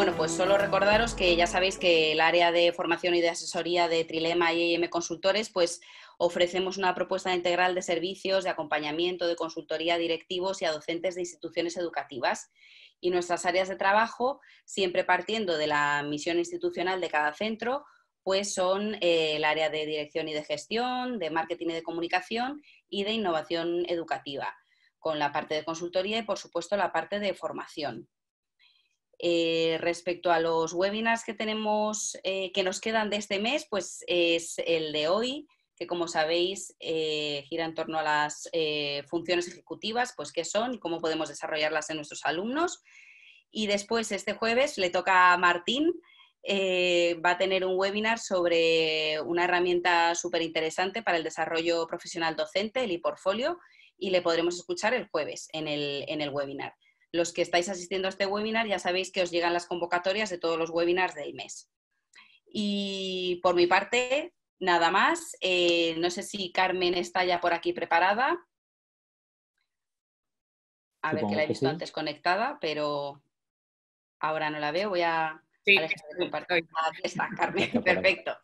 Bueno, pues solo recordaros que ya sabéis que el área de formación y de asesoría de Trilema y IM e Consultores, pues ofrecemos una propuesta integral de servicios, de acompañamiento, de consultoría a directivos y a docentes de instituciones educativas. Y nuestras áreas de trabajo, siempre partiendo de la misión institucional de cada centro, pues son eh, el área de dirección y de gestión, de marketing y de comunicación y de innovación educativa, con la parte de consultoría y, por supuesto, la parte de formación. Eh, respecto a los webinars que tenemos, eh, que nos quedan de este mes, pues es el de hoy, que como sabéis eh, gira en torno a las funciones ejecutivas, pues qué son y cómo podemos desarrollarlas en nuestros alumnos. Y después, este jueves, le toca a Martín, va a tener un webinar sobre una herramienta súper interesante para el desarrollo profesional docente, el ePortfolio, y le podremos escuchar el jueves en el webinar. Los que estáis asistiendo a este webinar ya sabéis que os llegan las convocatorias de todos los webinars del mes. Y por mi parte, nada más. Eh, no sé si Carmen está ya por aquí preparada. A ver, que la he visto antes conectada, pero ahora no la veo. Voy a, dejar de compartir. está, Carmen. Perfecto.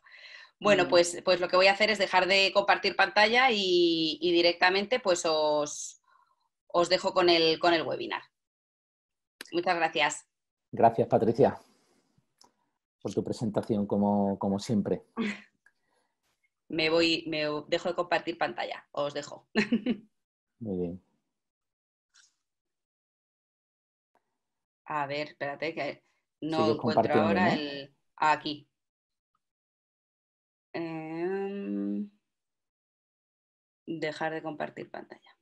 Bueno, mm. pues, pues lo que voy a hacer es dejar de compartir pantalla y, directamente pues os, os dejo con el, con el webinar. Muchas gracias. Gracias, Patricia, por tu presentación, como, como siempre. me voy, me dejo de compartir pantalla, os dejo. Muy bien. A ver, espérate, que no encuentro ahora el. Ah, aquí. Em, dejar de compartir pantalla.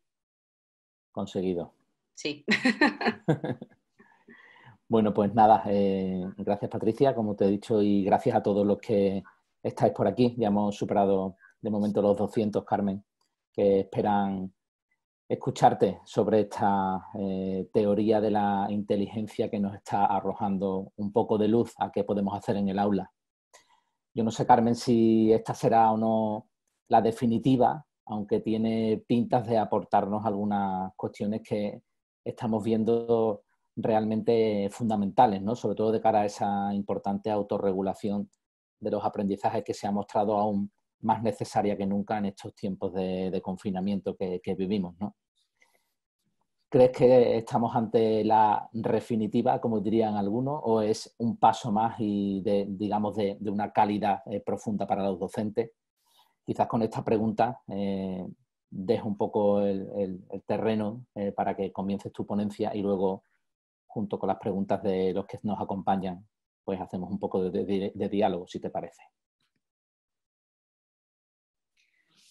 Conseguido. Sí. Bueno, pues nada, eh, gracias Patricia, como te he dicho, y gracias a todos los que estáis por aquí. Ya hemos superado de momento los 200, Carmen, que esperan escucharte sobre esta eh, teoría de la inteligencia que nos está arrojando un poco de luz a qué podemos hacer en el aula. Yo no sé, Carmen, si esta será o no la definitiva, aunque tiene pintas de aportarnos algunas cuestiones que estamos viendo realmente fundamentales, sobre todo de cara a esa importante autorregulación de los aprendizajes que se ha mostrado aún más necesaria que nunca en estos tiempos de, confinamiento que, vivimos. ¿Crees que estamos ante la refinitiva, como dirían algunos, o es un paso más y de, digamos de, una calidad eh, profunda para los docentes? Quizás con esta pregunta eh, dejo un poco el, terreno eh, para que comiences tu ponencia y luego junto con las preguntas de los que nos acompañan, pues hacemos un poco de, diálogo, si te parece.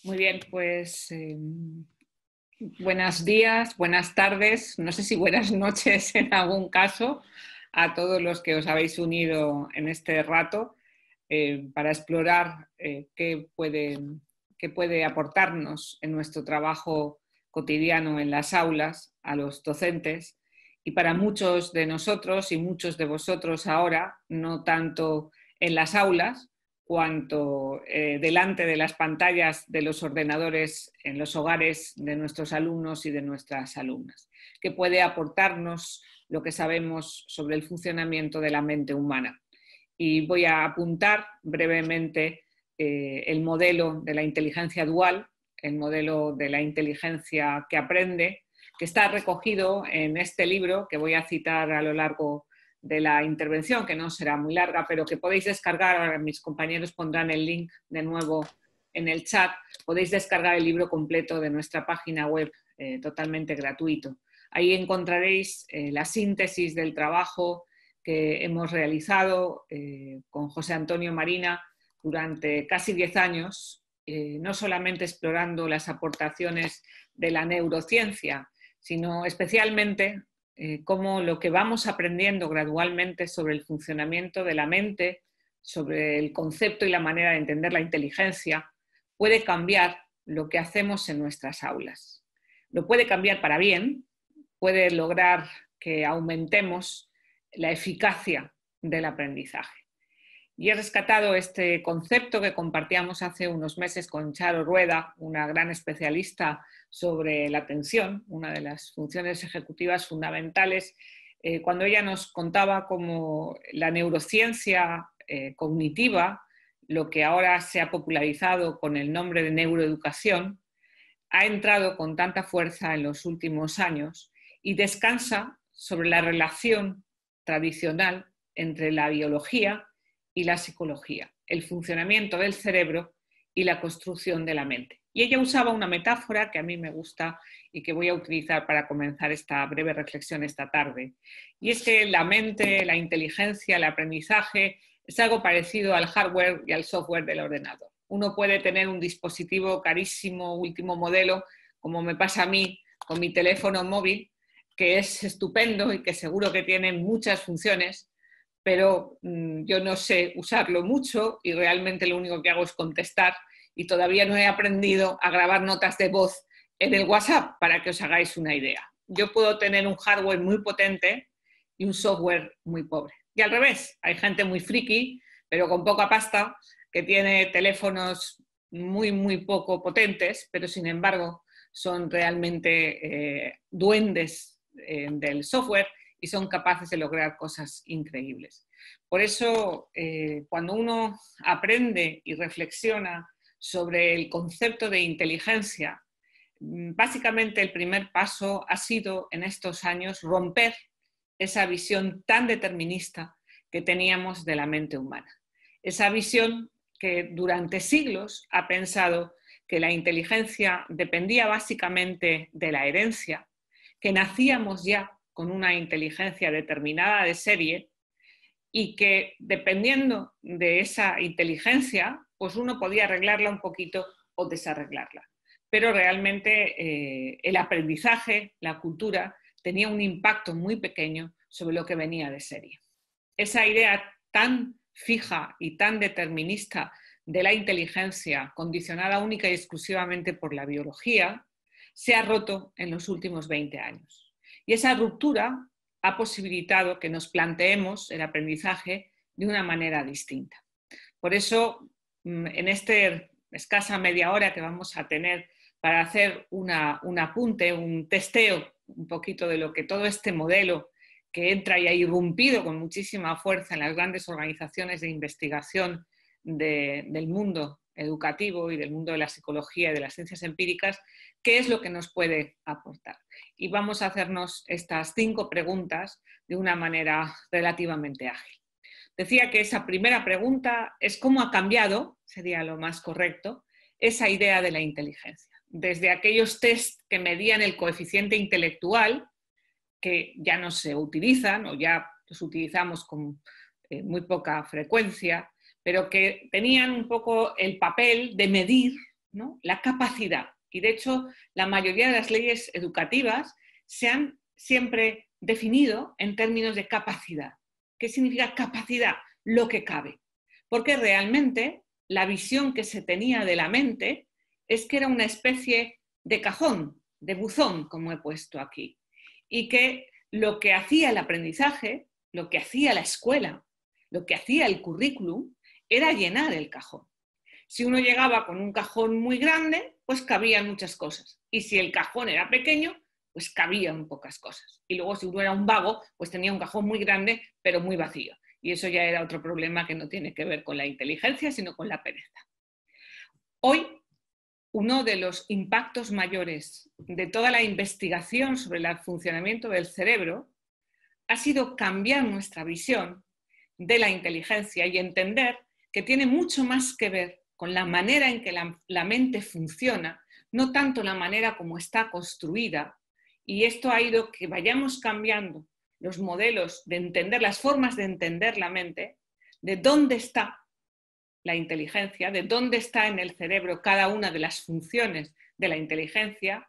Muy bien, pues eh, buenos días, buenas tardes, no sé si buenas noches en algún caso a todos los que os habéis unido en este rato eh, para explorar eh, qué puede aportarnos en nuestro trabajo cotidiano en las aulas a los docentes y para muchos de nosotros y muchos de vosotros ahora, no tanto en las aulas cuanto eh, delante de las pantallas de los ordenadores en los hogares de nuestros alumnos y de nuestras alumnas, que puede aportarnos lo que sabemos sobre el funcionamiento de la mente humana. Y voy a apuntar brevemente eh, el modelo de la inteligencia dual, el modelo de la inteligencia que aprende, que está recogido en este libro que voy a citar a lo largo de la intervención, que no será muy larga, pero que podéis descargar, ahora mis compañeros pondrán el link de nuevo en el chat, podéis descargar el libro completo de nuestra página web eh, totalmente gratuito. Ahí encontraréis eh, la síntesis del trabajo que hemos realizado eh, con José Antonio Marina durante casi 10 años, no solamente explorando las aportaciones de la neurociencia sino especialmente eh, cómo lo que vamos aprendiendo gradualmente sobre el funcionamiento de la mente, sobre el concepto y la manera de entender la inteligencia, puede cambiar lo que hacemos en nuestras aulas. Lo puede cambiar para bien, puede lograr que aumentemos la eficacia del aprendizaje. Y he rescatado este concepto que compartíamos hace unos meses con Charo Rueda, una gran especialista sobre la atención, una de las funciones ejecutivas fundamentales, eh, cuando ella nos contaba cómo la neurociencia eh, cognitiva, lo que ahora se ha popularizado con el nombre de neuroeducación, ha entrado con tanta fuerza en los últimos años y descansa sobre la relación tradicional entre la biología y la psicología, el funcionamiento del cerebro y la construcción de la mente. Y ella usaba una metáfora que a mí me gusta y que voy a utilizar para comenzar esta breve reflexión esta tarde. Y es que la mente, la inteligencia, el aprendizaje es algo parecido al hardware y al software del ordenador. Uno puede tener un dispositivo carísimo, último modelo, como me pasa a mí con mi teléfono móvil, que es estupendo y que seguro que tiene muchas funciones, pero mm, yo no sé usarlo mucho y realmente lo único que hago es contestar y todavía no he aprendido a grabar notas de voz en el WhatsApp para que os hagáis una idea. Yo puedo tener un hardware muy potente y un software muy pobre. Y al revés, hay gente muy friki, pero con poca pasta, que tiene teléfonos muy, muy poco potentes, pero sin embargo son realmente eh, duendes eh, del software y son capaces de lograr cosas increíbles. Por eso, eh, cuando uno aprende y reflexiona sobre el concepto de inteligencia, mm, básicamente el primer paso ha sido en estos años romper esa visión tan determinista que teníamos de la mente humana. Esa visión que durante siglos ha pensado que la inteligencia dependía básicamente de la herencia, que nacíamos ya con una inteligencia determinada de serie y que dependiendo de esa inteligencia, pues uno podía arreglarla un poquito o desarreglarla. Pero realmente eh, el aprendizaje, la cultura, tenía un impacto muy pequeño sobre lo que venía de serie. Esa idea tan fija y tan determinista de la inteligencia, condicionada única y exclusivamente por la biología, se ha roto en los últimos 20 años. Y esa ruptura ha posibilitado que nos planteemos el aprendizaje de una manera distinta. Por eso, mm, en esta escasa media hora que vamos a tener para hacer un apunte, un testeo un poquito de lo que todo este modelo que entra y ha irrumpido con muchísima fuerza en las grandes organizaciones de investigación del mundo educativo y del mundo de la psicología y de las ciencias empíricas, qué es lo que nos puede aportar. Y vamos a hacernos estas cinco preguntas de una manera relativamente ágil. Decía que esa primera pregunta es cómo ha cambiado, sería lo más correcto, esa idea de la inteligencia. Desde aquellos test que medían el coeficiente intelectual, que ya no se utilizan o ya los utilizamos con eh, muy poca frecuencia, pero que tenían un poco el papel de medir la capacidad. Y de hecho, la mayoría de las leyes educativas se han siempre definido en términos de capacidad. ¿Qué significa capacidad? Lo que cabe. Porque realmente la visión que se tenía de la mente es que era una especie de cajón, de buzón, como he puesto aquí. Y que lo que hacía el aprendizaje, lo que hacía la escuela, lo que hacía el currículum, era llenar el cajón. Si uno llegaba con un cajón muy grande, pues cabían muchas cosas. Y si el cajón era pequeño, pues cabían pocas cosas. Y luego si uno era un vago, pues tenía un cajón muy grande, pero muy vacío. Y eso ya era otro problema que no tiene que ver con la inteligencia, sino con la pereza. Hoy, uno de los impactos mayores de toda la investigación sobre el funcionamiento del cerebro ha sido cambiar nuestra visión de la inteligencia y entender que tiene mucho más que ver con la manera en que la, mente funciona, no tanto la manera como está construida. Y esto ha ido que vayamos cambiando los modelos de entender, las formas de entender la mente, de dónde está la inteligencia, de dónde está en el cerebro cada una de las funciones de la inteligencia,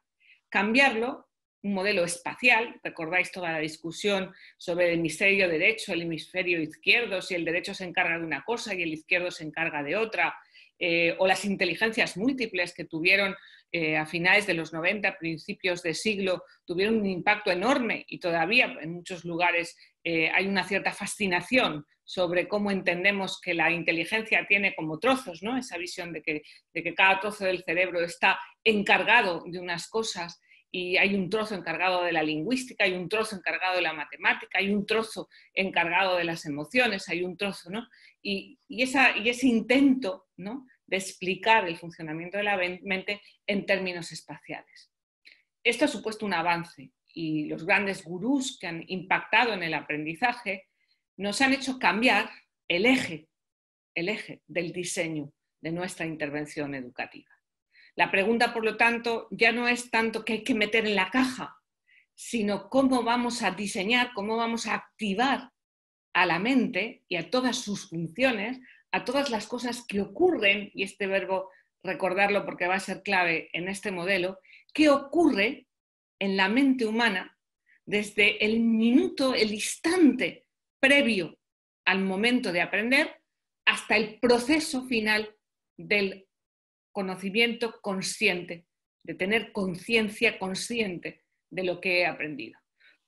cambiarlo un modelo espacial. Recordáis toda la discusión sobre el hemisferio derecho, el hemisferio izquierdo, si el derecho se encarga de una cosa y el izquierdo se encarga de otra, eh, o las inteligencias múltiples que tuvieron eh, a finales de los 90, principios de siglo, tuvieron un impacto enorme y todavía en muchos lugares eh, hay una cierta fascinación sobre cómo entendemos que la inteligencia tiene como trozos, ¿no? esa visión de que, de que cada trozo del cerebro está encargado de unas cosas y hay un trozo encargado de la lingüística, hay un trozo encargado de la matemática, hay un trozo encargado de las emociones, hay un trozo, ¿no? Y, ese intento, ¿no? de explicar el funcionamiento de la mente en términos espaciales. Esto ha supuesto un avance y los grandes gurús que han impactado en el aprendizaje nos han hecho cambiar el eje, el eje del diseño de nuestra intervención educativa. La pregunta, por lo tanto, ya no es tanto qué hay que meter en la caja, sino cómo vamos a diseñar, cómo vamos a activar a la mente y a todas sus funciones, a todas las cosas que ocurren, y este verbo recordarlo porque va a ser clave en este modelo, qué ocurre en la mente humana desde el minuto, el instante previo al momento de aprender hasta el proceso final del conocimiento consciente, de tener conciencia consciente de lo que he aprendido.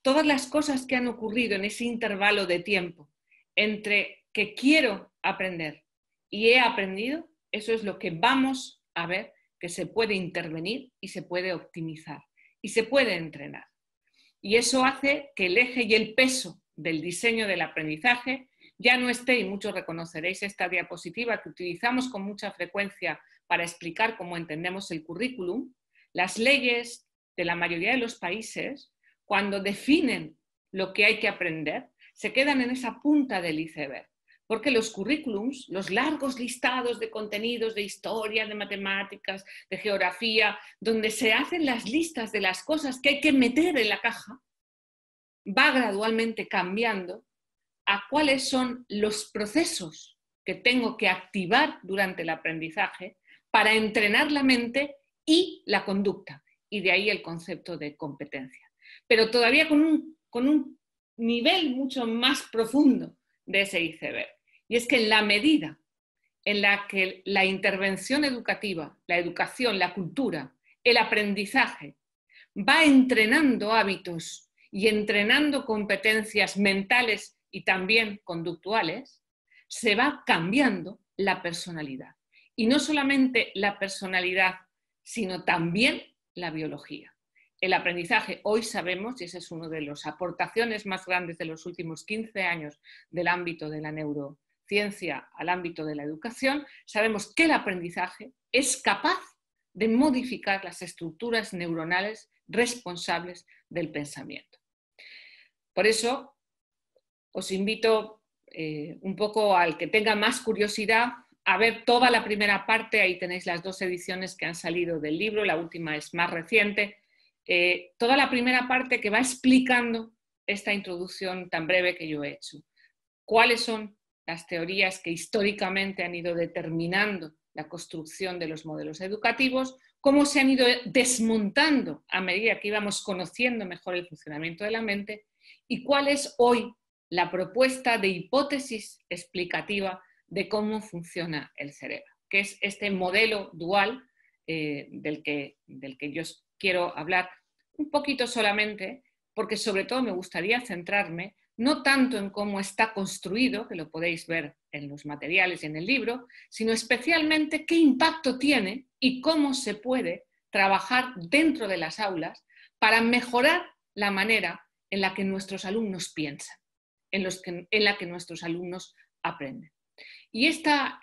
Todas las cosas que han ocurrido en ese intervalo de tiempo entre que quiero aprender y he aprendido, eso es lo que vamos a ver que se puede intervenir y se puede optimizar y se puede entrenar. Y eso hace que el eje y el peso del diseño del aprendizaje ya no esté, y muchos reconoceréis esta diapositiva que utilizamos con mucha frecuencia para explicar cómo entendemos el currículum, las leyes de la mayoría de los países, cuando definen lo que hay que aprender, se quedan en esa punta del iceberg, porque los currículums, los largos listados de contenidos de historia, de matemáticas, de geografía, donde se hacen las listas de las cosas que hay que meter en la caja, va gradualmente cambiando a cuáles son los procesos que tengo que activar durante el aprendizaje para entrenar la mente y la conducta. Y de ahí el concepto de competencia. Pero todavía con un, nivel mucho más profundo de ese iceberg. Y es que en la medida en la que la intervención educativa, la educación, la cultura, el aprendizaje, va entrenando hábitos y entrenando competencias mentales y también conductuales, se va cambiando la personalidad. Y no solamente la personalidad, sino también la biología. El aprendizaje, hoy sabemos, y ese es una de las aportaciones más grandes de los últimos 15 años del ámbito de la neurociencia al ámbito de la educación, sabemos que el aprendizaje es capaz de modificar las estructuras neuronales responsables del pensamiento. Por eso, os invito eh, un poco al que tenga más curiosidad a ver toda la primera parte, ahí tenéis las dos ediciones que han salido del libro, la última es más reciente, eh, toda la primera parte que va explicando esta introducción tan breve que yo he hecho. ¿Cuáles son las teorías que históricamente han ido determinando la construcción de los modelos educativos? ¿Cómo se han ido desmontando a medida que íbamos conociendo mejor el funcionamiento de la mente? ¿Y cuál es hoy la propuesta de hipótesis explicativa de cómo funciona el cerebro, que es este modelo dual eh, del, que, del que yo quiero hablar un poquito solamente, porque sobre todo me gustaría centrarme no tanto en cómo está construido, que lo podéis ver en los materiales y en el libro, sino especialmente qué impacto tiene y cómo se puede trabajar dentro de las aulas para mejorar la manera en la que nuestros alumnos piensan, en, los en la que nuestros alumnos aprenden. Y esta,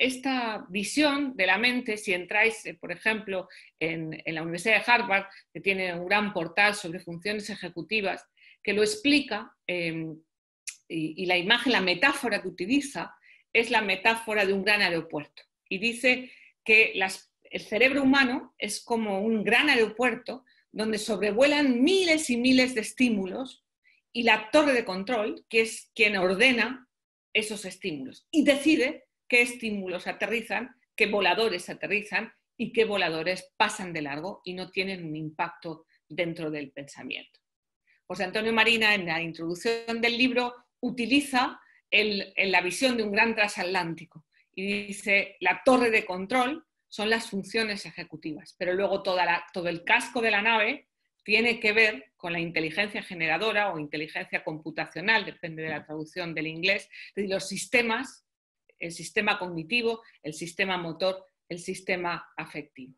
visión de la mente, si entráis, eh, por ejemplo, en, la Universidad de Harvard, que tiene un gran portal sobre funciones ejecutivas, que lo explica, em, y, la imagen, la metáfora que utiliza, es la metáfora de un gran aeropuerto. Y dice que el cerebro humano es como un gran aeropuerto donde sobrevuelan miles y miles de estímulos y la torre de control, que es quien ordena esos estímulos y decide qué estímulos aterrizan, qué voladores aterrizan y qué voladores pasan de largo y no tienen un impacto dentro del pensamiento. José Antonio Marina, en la introducción del libro, utiliza la visión de un gran transatlántico y dice, la torre de control son las funciones ejecutivas, pero luego todo el casco de la nave tiene que ver con la inteligencia generadora o inteligencia computacional, depende de la traducción del inglés, de los sistemas, el sistema cognitivo, el sistema motor, el sistema afectivo.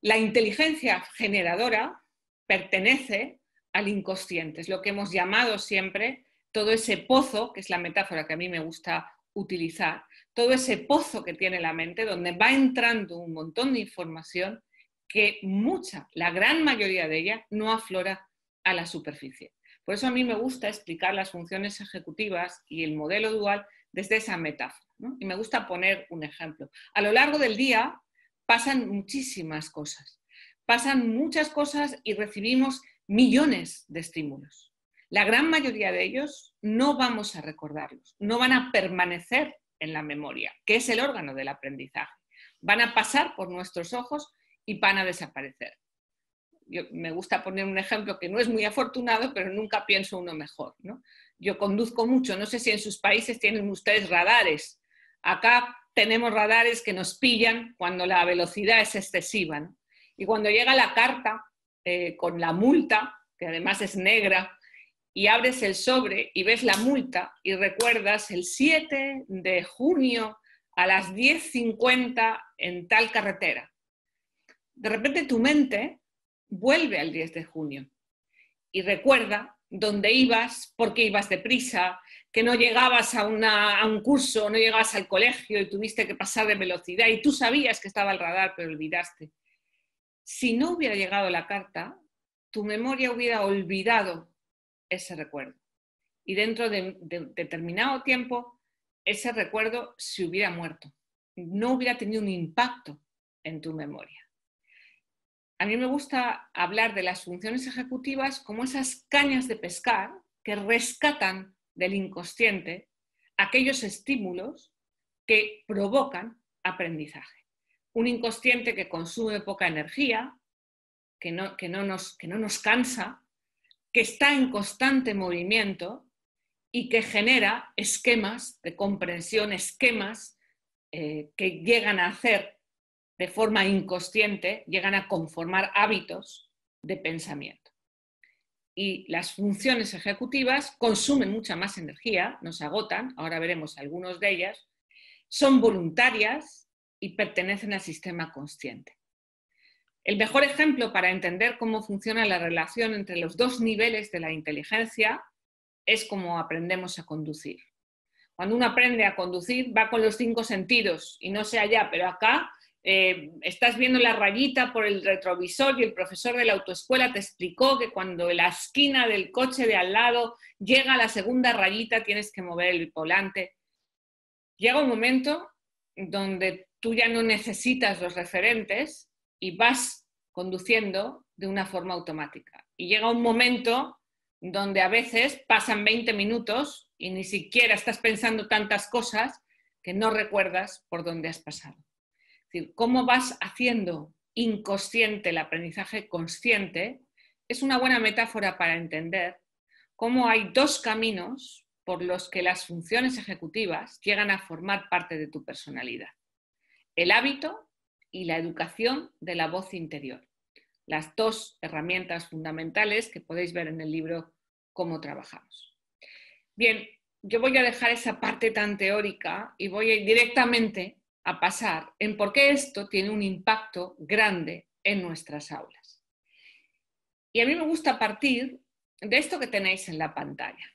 La inteligencia generadora pertenece al inconsciente, es lo que hemos llamado siempre todo ese pozo, que es la metáfora que a mí me gusta utilizar, todo ese pozo que tiene la mente donde va entrando un montón de información que mucha, la gran mayoría de ella, no aflora a la superficie. Por eso a mí me gusta explicar las funciones ejecutivas y el modelo dual desde esa metáfora. Y me gusta poner un ejemplo. A lo largo del día pasan muchísimas cosas. Pasan muchas cosas y recibimos millones de estímulos. La gran mayoría de ellos no vamos a recordarlos, no van a permanecer en la memoria, que es el órgano del aprendizaje. Van a pasar por nuestros ojos y van a desaparecer. Yo, me gusta poner un ejemplo que no es muy afortunado, pero nunca pienso uno mejor. ¿no? Yo conduzco mucho, no sé si en sus países tienen ustedes radares. Acá tenemos radares que nos pillan cuando la velocidad es excesiva. Y cuando llega la carta eh, con la multa, que además es negra, y abres el sobre y ves la multa y recuerdas el 7 de junio a las 10.50 en tal carretera de repente tu mente vuelve al 10 de junio y recuerda dónde ibas, por qué ibas deprisa, que no llegabas a, un curso, no llegabas al colegio y tuviste que pasar de velocidad y tú sabías que estaba el radar, pero olvidaste. Si no hubiera llegado la carta, tu memoria hubiera olvidado ese recuerdo. Y dentro de, de determinado tiempo, ese recuerdo se hubiera muerto. No hubiera tenido un impacto en tu memoria a mí me gusta hablar de las funciones ejecutivas como esas cañas de pescar que rescatan del inconsciente aquellos estímulos que provocan aprendizaje. Un inconsciente que consume poca energía, que no, nos, que no nos cansa, que está en constante movimiento y que genera esquemas de comprensión, esquemas eh, que llegan a hacer de forma inconsciente, llegan a conformar hábitos de pensamiento. Y las funciones ejecutivas consumen mucha más energía, nos agotan, ahora veremos algunos de ellas, son voluntarias y pertenecen al sistema consciente. El mejor ejemplo para entender cómo funciona la relación entre los dos niveles de la inteligencia es cómo aprendemos a conducir. Cuando uno aprende a conducir va con los cinco sentidos y no sé allá, pero acá eh, estás viendo la rayita por el retrovisor y el profesor de la autoescuela te explicó que cuando la esquina del coche de al lado llega a la segunda rayita tienes que mover el volante. Llega un momento donde tú ya no necesitas los referentes y vas conduciendo de una forma automática. Y llega un momento donde a veces pasan 20 minutos y ni siquiera estás pensando tantas cosas que no recuerdas por dónde has pasado decir, cómo vas haciendo inconsciente el aprendizaje consciente, es una buena metáfora para entender cómo hay dos caminos por los que las funciones ejecutivas llegan a formar parte de tu personalidad. El hábito y la educación de la voz interior. Las dos herramientas fundamentales que podéis ver en el libro Cómo trabajamos. Bien, yo voy a dejar esa parte tan teórica y voy a ir directamente a pasar en por qué esto tiene un impacto grande en nuestras aulas. Y a mí me gusta partir de esto que tenéis en la pantalla.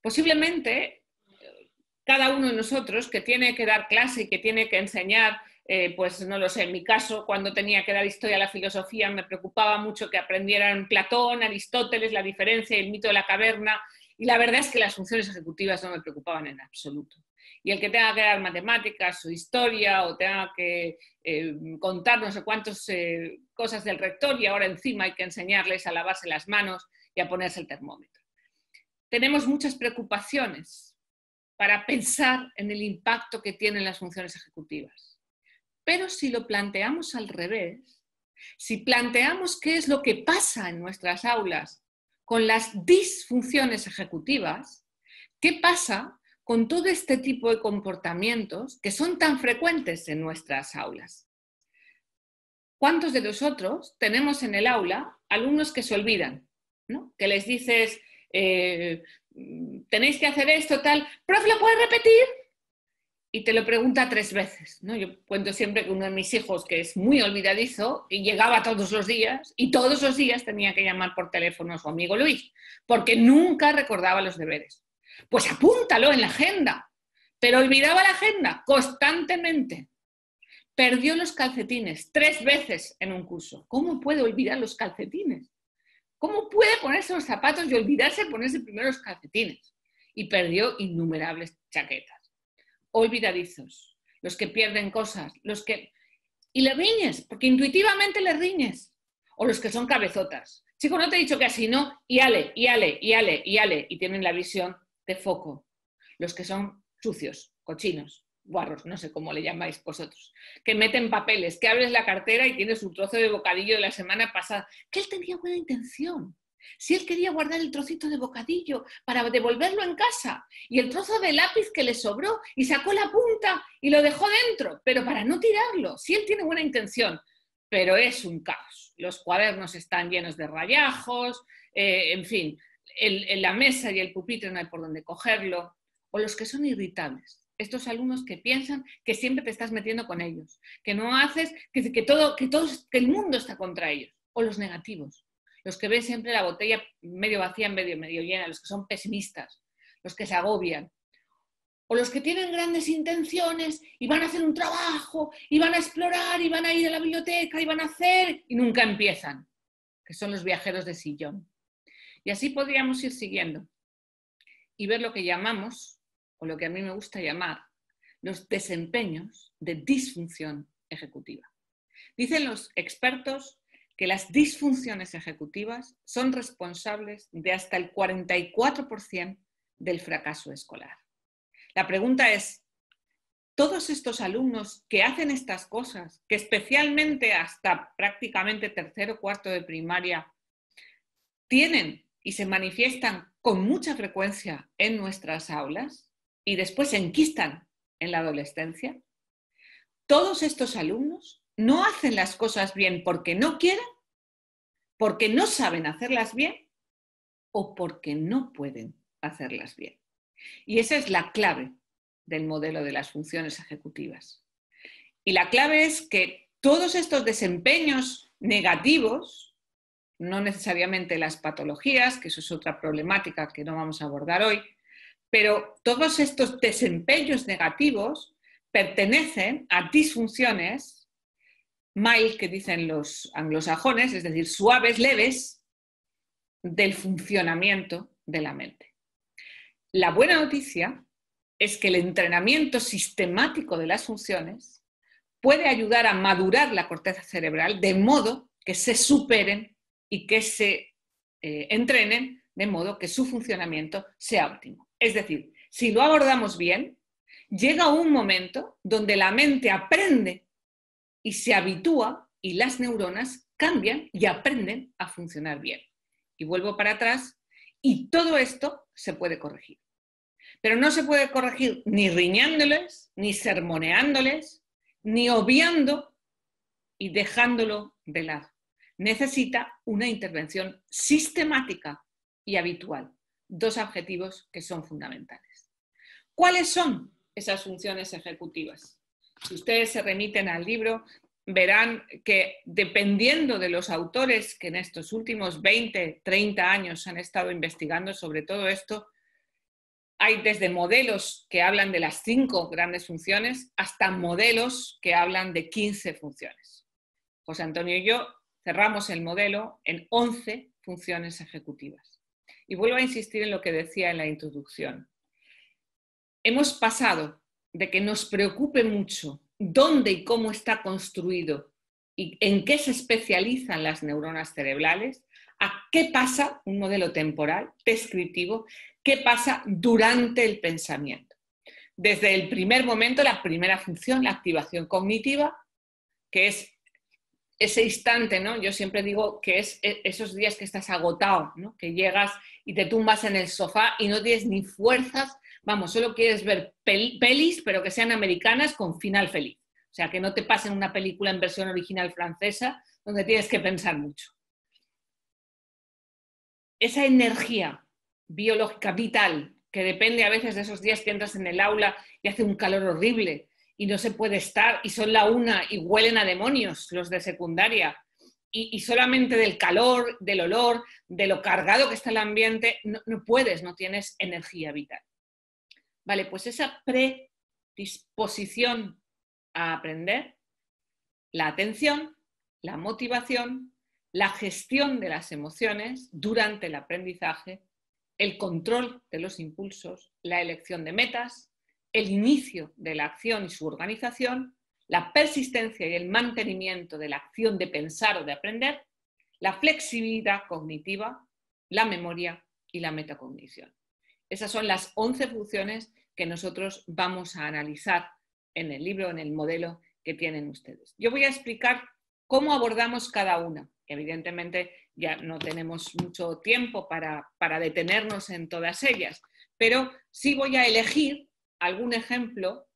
Posiblemente eh, cada uno de nosotros que tiene que dar clase y que tiene que enseñar, eh, pues no lo sé, en mi caso, cuando tenía que dar historia a la filosofía, me preocupaba mucho que aprendieran Platón, Aristóteles, la diferencia y el mito de la caverna, y la verdad es que las funciones ejecutivas no me preocupaban en absoluto y el que tenga que dar matemáticas o historia o tenga que eh, contar no sé cuántas eh, cosas del rector y ahora encima hay que enseñarles a lavarse las manos y a ponerse el termómetro. Tenemos muchas preocupaciones para pensar en el impacto que tienen las funciones ejecutivas. Pero si lo planteamos al revés, si planteamos qué es lo que pasa en nuestras aulas con las disfunciones ejecutivas, ¿qué pasa con todo este tipo de comportamientos que son tan frecuentes en nuestras aulas. ¿Cuántos de nosotros tenemos en el aula alumnos que se olvidan? ¿no? Que les dices, eh, tenéis que hacer esto, tal, profe, ¿lo puedes repetir? Y te lo pregunta tres veces. ¿no? Yo cuento siempre que uno de mis hijos, que es muy olvidadizo, y llegaba todos los días, y todos los días tenía que llamar por teléfono a su amigo Luis, porque nunca recordaba los deberes. Pues apúntalo en la agenda. Pero olvidaba la agenda constantemente. Perdió los calcetines tres veces en un curso. ¿Cómo puede olvidar los calcetines? ¿Cómo puede ponerse los zapatos y olvidarse de ponerse primero los calcetines? Y perdió innumerables chaquetas. Olvidadizos, los que pierden cosas, los que... Y le riñes, porque intuitivamente le riñes. O los que son cabezotas. Chico, no te he dicho que así no, y ale, y ale, y ale, y ale, y tienen la visión de foco, los que son sucios, cochinos, guarros, no sé cómo le llamáis vosotros, que meten papeles, que abres la cartera y tienes un trozo de bocadillo de la semana pasada, que él tenía buena intención. Si él quería guardar el trocito de bocadillo para devolverlo en casa y el trozo de lápiz que le sobró y sacó la punta y lo dejó dentro, pero para no tirarlo, si él tiene buena intención, pero es un caos. Los cuadernos están llenos de rayajos, eh, en fin, en la mesa y el pupitre no hay por dónde cogerlo, o los que son irritables. Estos alumnos que piensan que siempre te estás metiendo con ellos, que no haces, que, todo, que, el mundo está contra ellos, o los negativos, los que ven siempre la botella medio vacía, medio, medio llena, los que son pesimistas, los que se agobian, o los que tienen grandes intenciones y van a hacer un trabajo, y van a explorar, y van a ir a la biblioteca, y van a hacer, y nunca empiezan, que son los viajeros de sillón. Y así podríamos ir siguiendo y ver lo que llamamos, o lo que a mí me gusta llamar, los desempeños de disfunción ejecutiva. Dicen los expertos que las disfunciones ejecutivas son responsables de hasta el 44% del fracaso escolar. La pregunta es, todos estos alumnos que hacen estas cosas, que especialmente hasta prácticamente tercero, o cuarto de primaria, tienen y se manifiestan con mucha frecuencia en nuestras aulas y después se enquistan en la adolescencia, todos estos alumnos no hacen las cosas bien porque no quieren, porque no saben hacerlas bien o porque no pueden hacerlas bien. Y esa es la clave del modelo de las funciones ejecutivas. Y la clave es que todos estos desempeños negativos no necesariamente las patologías, que eso es otra problemática que no vamos a abordar hoy, pero todos estos desempeños negativos pertenecen a disfunciones mild, que dicen los anglosajones, es decir, suaves, leves, del funcionamiento de la mente. La buena noticia es que el entrenamiento sistemático de las funciones puede ayudar a madurar la corteza cerebral de modo que se superen y que se eh, entrenen de modo que su funcionamiento sea óptimo. Es decir, si lo abordamos bien, llega un momento donde la mente aprende y se habitúa y las neuronas cambian y aprenden a funcionar bien. Y vuelvo para atrás y todo esto se puede corregir. Pero no se puede corregir ni riñándoles, ni sermoneándoles, ni obviando y dejándolo de lado necesita una intervención sistemática y habitual. Dos objetivos que son fundamentales. ¿Cuáles son esas funciones ejecutivas? Si ustedes se remiten al libro, verán que dependiendo de los autores que en estos últimos 20, 30 años han estado investigando sobre todo esto, hay desde modelos que hablan de las cinco grandes funciones hasta modelos que hablan de 15 funciones. José Antonio y yo cerramos el modelo en 11 funciones ejecutivas. Y vuelvo a insistir en lo que decía en la introducción. Hemos pasado de que nos preocupe mucho dónde y cómo está construido y en qué se especializan las neuronas cerebrales, a qué pasa un modelo temporal, descriptivo, qué pasa durante el pensamiento. Desde el primer momento, la primera función, la activación cognitiva, que es ese instante, ¿no? Yo siempre digo que es e, esos días que estás agotado, ¿no? Que llegas y te tumbas en el sofá y no tienes ni fuerzas, vamos, solo quieres ver pelis, pero que sean americanas con final feliz. O sea, que no te pasen una película en versión original francesa donde tienes que pensar mucho. Esa energía biológica vital que depende a veces de esos días que entras en el aula y hace un calor horrible, y no se puede estar y son la una y huelen a demonios los de secundaria. Y, solamente del calor, del olor, de lo cargado que está el ambiente, no, no puedes, no tienes energía vital. Vale, pues esa predisposición a aprender, la atención, la motivación, la gestión de las emociones durante el aprendizaje, el control de los impulsos, la elección de metas, el inicio de la acción y su organización, la persistencia y el mantenimiento de la acción de pensar o de aprender, la flexibilidad cognitiva, la memoria y la metacognición. Esas son las 11 funciones que nosotros vamos a analizar en el libro, en el modelo que tienen ustedes. Yo voy a explicar cómo abordamos cada una. Evidentemente ya no tenemos mucho tiempo para, detenernos en todas ellas, pero sí voy a elegir algún ejemplo,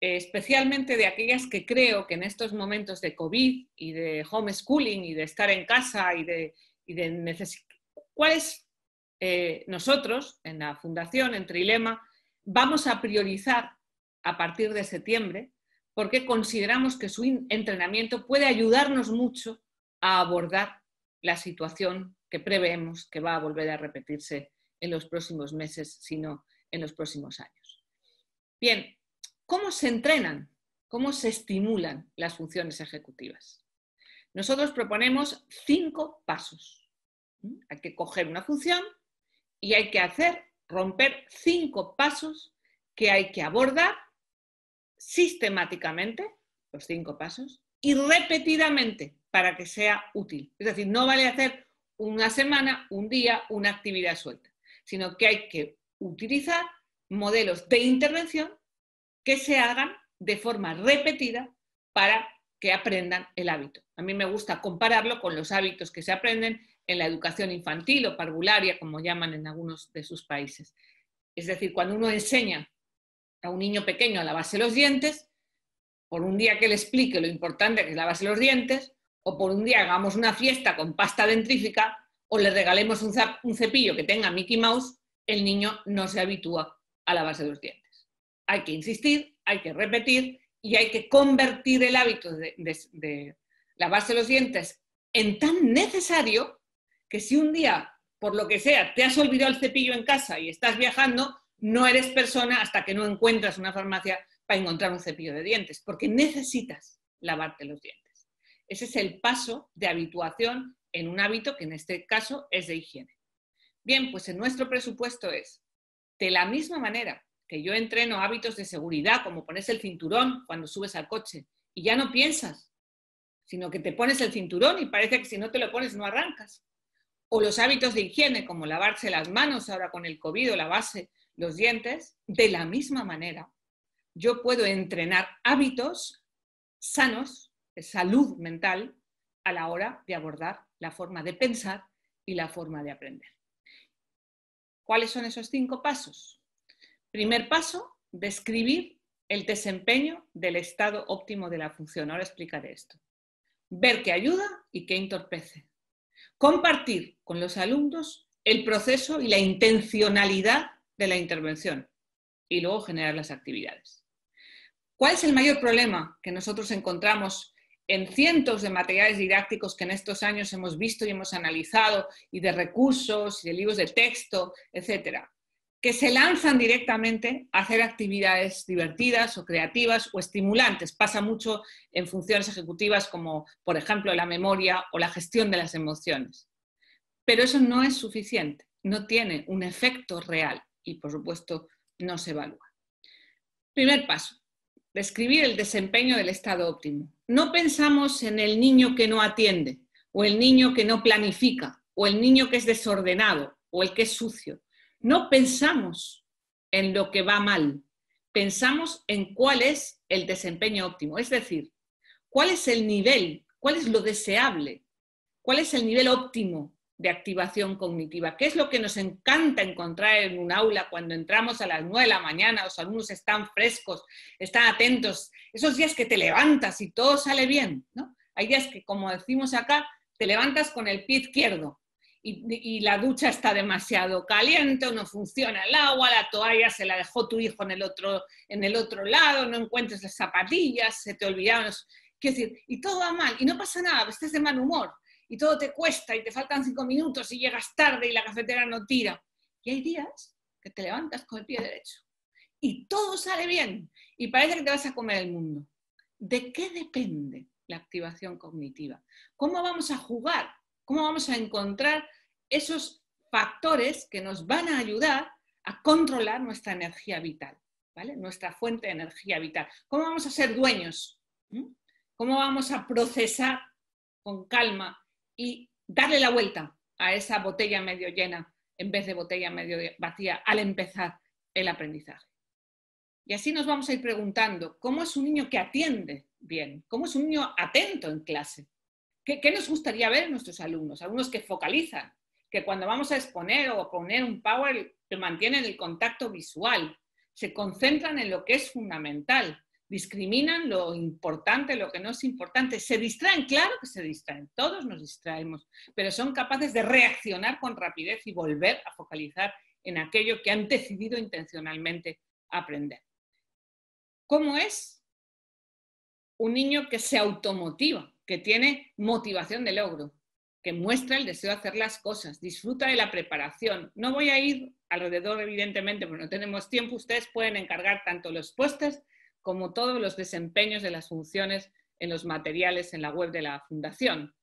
eh, especialmente de aquellas que creo que en estos momentos de COVID y de homeschooling y de estar en casa y de, y ¿Cuáles eh, nosotros en la Fundación, en Trilema, vamos a priorizar a partir de septiembre? Porque consideramos que su entrenamiento puede ayudarnos mucho a abordar la situación que preveemos que va a volver a repetirse en los próximos meses, sino en los próximos años. Bien, ¿cómo se entrenan? ¿Cómo se estimulan las funciones ejecutivas? Nosotros proponemos cinco pasos. Hay que coger una función y hay que hacer, romper cinco pasos que hay que abordar sistemáticamente, los cinco pasos, y repetidamente para que sea útil. Es decir, no vale hacer una semana, un día, una actividad suelta, sino que hay que utilizar modelos de intervención que se hagan de forma repetida para que aprendan el hábito. A mí me gusta compararlo con los hábitos que se aprenden en la educación infantil o parvularia, como llaman en algunos de sus países. Es decir, cuando uno enseña a un niño pequeño a lavarse los dientes, por un día que le explique lo importante que es lavarse los dientes, o por un día hagamos una fiesta con pasta dentrífica, o le regalemos un, un cepillo que tenga Mickey Mouse, el niño no se habitúa a de los dientes. Hay que insistir, hay que repetir y hay que convertir el hábito de, de lavarse los dientes en tan necesario que si un día, por lo que sea, te has olvidado el cepillo en casa y estás viajando, no eres persona hasta que no encuentras una farmacia para encontrar un cepillo de dientes, porque necesitas lavarte los dientes. Ese es el paso de habituación en un hábito que en este caso es de higiene. Bien, pues en nuestro presupuesto es de la misma manera que yo entreno hábitos de seguridad, como pones el cinturón cuando subes al coche, y ya no piensas, sino que te pones el cinturón y parece que si no te lo pones no arrancas. O los hábitos de higiene, como lavarse las manos ahora con el COVID o lavarse los dientes, de la misma manera yo puedo entrenar hábitos sanos de salud mental a la hora de abordar la forma de pensar y la forma de aprender. ¿Cuáles son esos cinco pasos? Primer paso, describir el desempeño del estado óptimo de la función. Ahora explicaré esto. Ver qué ayuda y qué entorpece. Compartir con los alumnos el proceso y la intencionalidad de la intervención. Y luego generar las actividades. ¿Cuál es el mayor problema que nosotros encontramos en cientos de materiales didácticos que en estos años hemos visto y hemos analizado, y de recursos, y de libros de texto, etcétera, que se lanzan directamente a hacer actividades divertidas o creativas o estimulantes. Pasa mucho en funciones ejecutivas como, por ejemplo, la memoria o la gestión de las emociones. Pero eso no es suficiente, no tiene un efecto real y, por supuesto, no se evalúa. Primer paso, describir el desempeño del estado óptimo no pensamos en el niño que no atiende, o el niño que no planifica, o el niño que es desordenado, o el que es sucio. No pensamos en lo que va mal, pensamos en cuál es el desempeño óptimo, es decir, cuál es el nivel, cuál es lo deseable, cuál es el nivel óptimo de activación cognitiva, ¿Qué es lo que nos encanta encontrar en un aula cuando entramos a las 9 de la mañana, los alumnos están frescos, están atentos, esos días que te levantas y todo sale bien, ¿no? Hay días que, como decimos acá, te levantas con el pie izquierdo y, la ducha está demasiado caliente, no funciona el agua, la toalla se la dejó tu hijo en el otro, en el otro lado, no encuentras las zapatillas, se te olvidaron. decir, y todo va mal, y no pasa nada, pues estás de mal humor y todo te cuesta y te faltan cinco minutos y llegas tarde y la cafetera no tira. Y hay días que te levantas con el pie derecho y todo sale bien y parece que te vas a comer el mundo. ¿De qué depende la activación cognitiva? ¿Cómo vamos a jugar? ¿Cómo vamos a encontrar esos factores que nos van a ayudar a controlar nuestra energía vital, ¿vale? Nuestra fuente de energía vital. ¿Cómo vamos a ser dueños? ¿Mm? ¿Cómo vamos a procesar con calma y darle la vuelta a esa botella medio llena en vez de botella medio vacía al empezar el aprendizaje. Y así nos vamos a ir preguntando, ¿cómo es un niño que atiende bien? ¿Cómo es un niño atento en clase? ¿Qué, nos gustaría ver en nuestros alumnos? algunos que focalizan, que cuando vamos a exponer o poner un power, que mantienen el contacto visual, se concentran en lo que es fundamental, discriminan lo importante, lo que no es importante. Se distraen, claro que se distraen, todos nos distraemos, pero son capaces de reaccionar con rapidez y volver a focalizar en aquello que han decidido intencionalmente aprender. ¿Cómo es un niño que se automotiva, que tiene motivación de logro, que muestra el deseo de hacer las cosas, disfruta de la preparación? No voy a ir alrededor, evidentemente, porque no tenemos tiempo, ustedes pueden encargar tanto los puestos, como todos los desempeños de las funciones en los materiales en la web de la Fundación.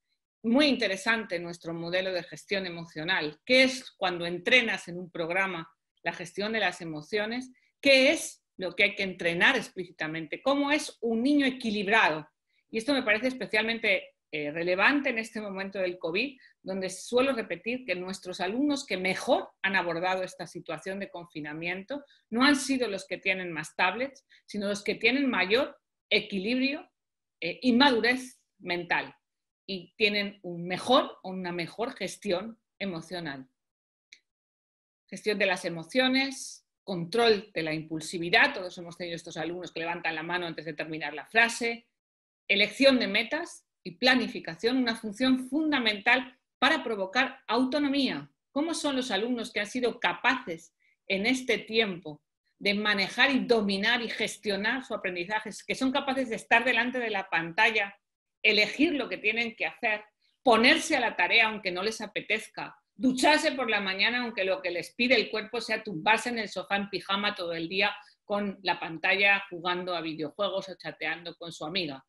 Muy interesante nuestro modelo de gestión emocional. ¿Qué es cuando entrenas en un programa la gestión de las emociones? ¿Qué es lo que hay que entrenar explícitamente? ¿Cómo es un niño equilibrado? Y esto me parece especialmente eh, relevante en este momento del COVID, donde suelo repetir que nuestros alumnos que mejor han abordado esta situación de confinamiento no han sido los que tienen más tablets, sino los que tienen mayor equilibrio eh, y madurez mental y tienen un mejor o una mejor gestión emocional. Gestión de las emociones, control de la impulsividad, todos hemos tenido estos alumnos que levantan la mano antes de terminar la frase, elección de metas, y planificación una función fundamental para provocar autonomía. ¿Cómo son los alumnos que han sido capaces en este tiempo de manejar y dominar y gestionar su aprendizaje, que son capaces de estar delante de la pantalla, elegir lo que tienen que hacer, ponerse a la tarea aunque no les apetezca, ducharse por la mañana aunque lo que les pide el cuerpo sea tumbarse en el sofá en pijama todo el día con la pantalla jugando a videojuegos o chateando con su amiga.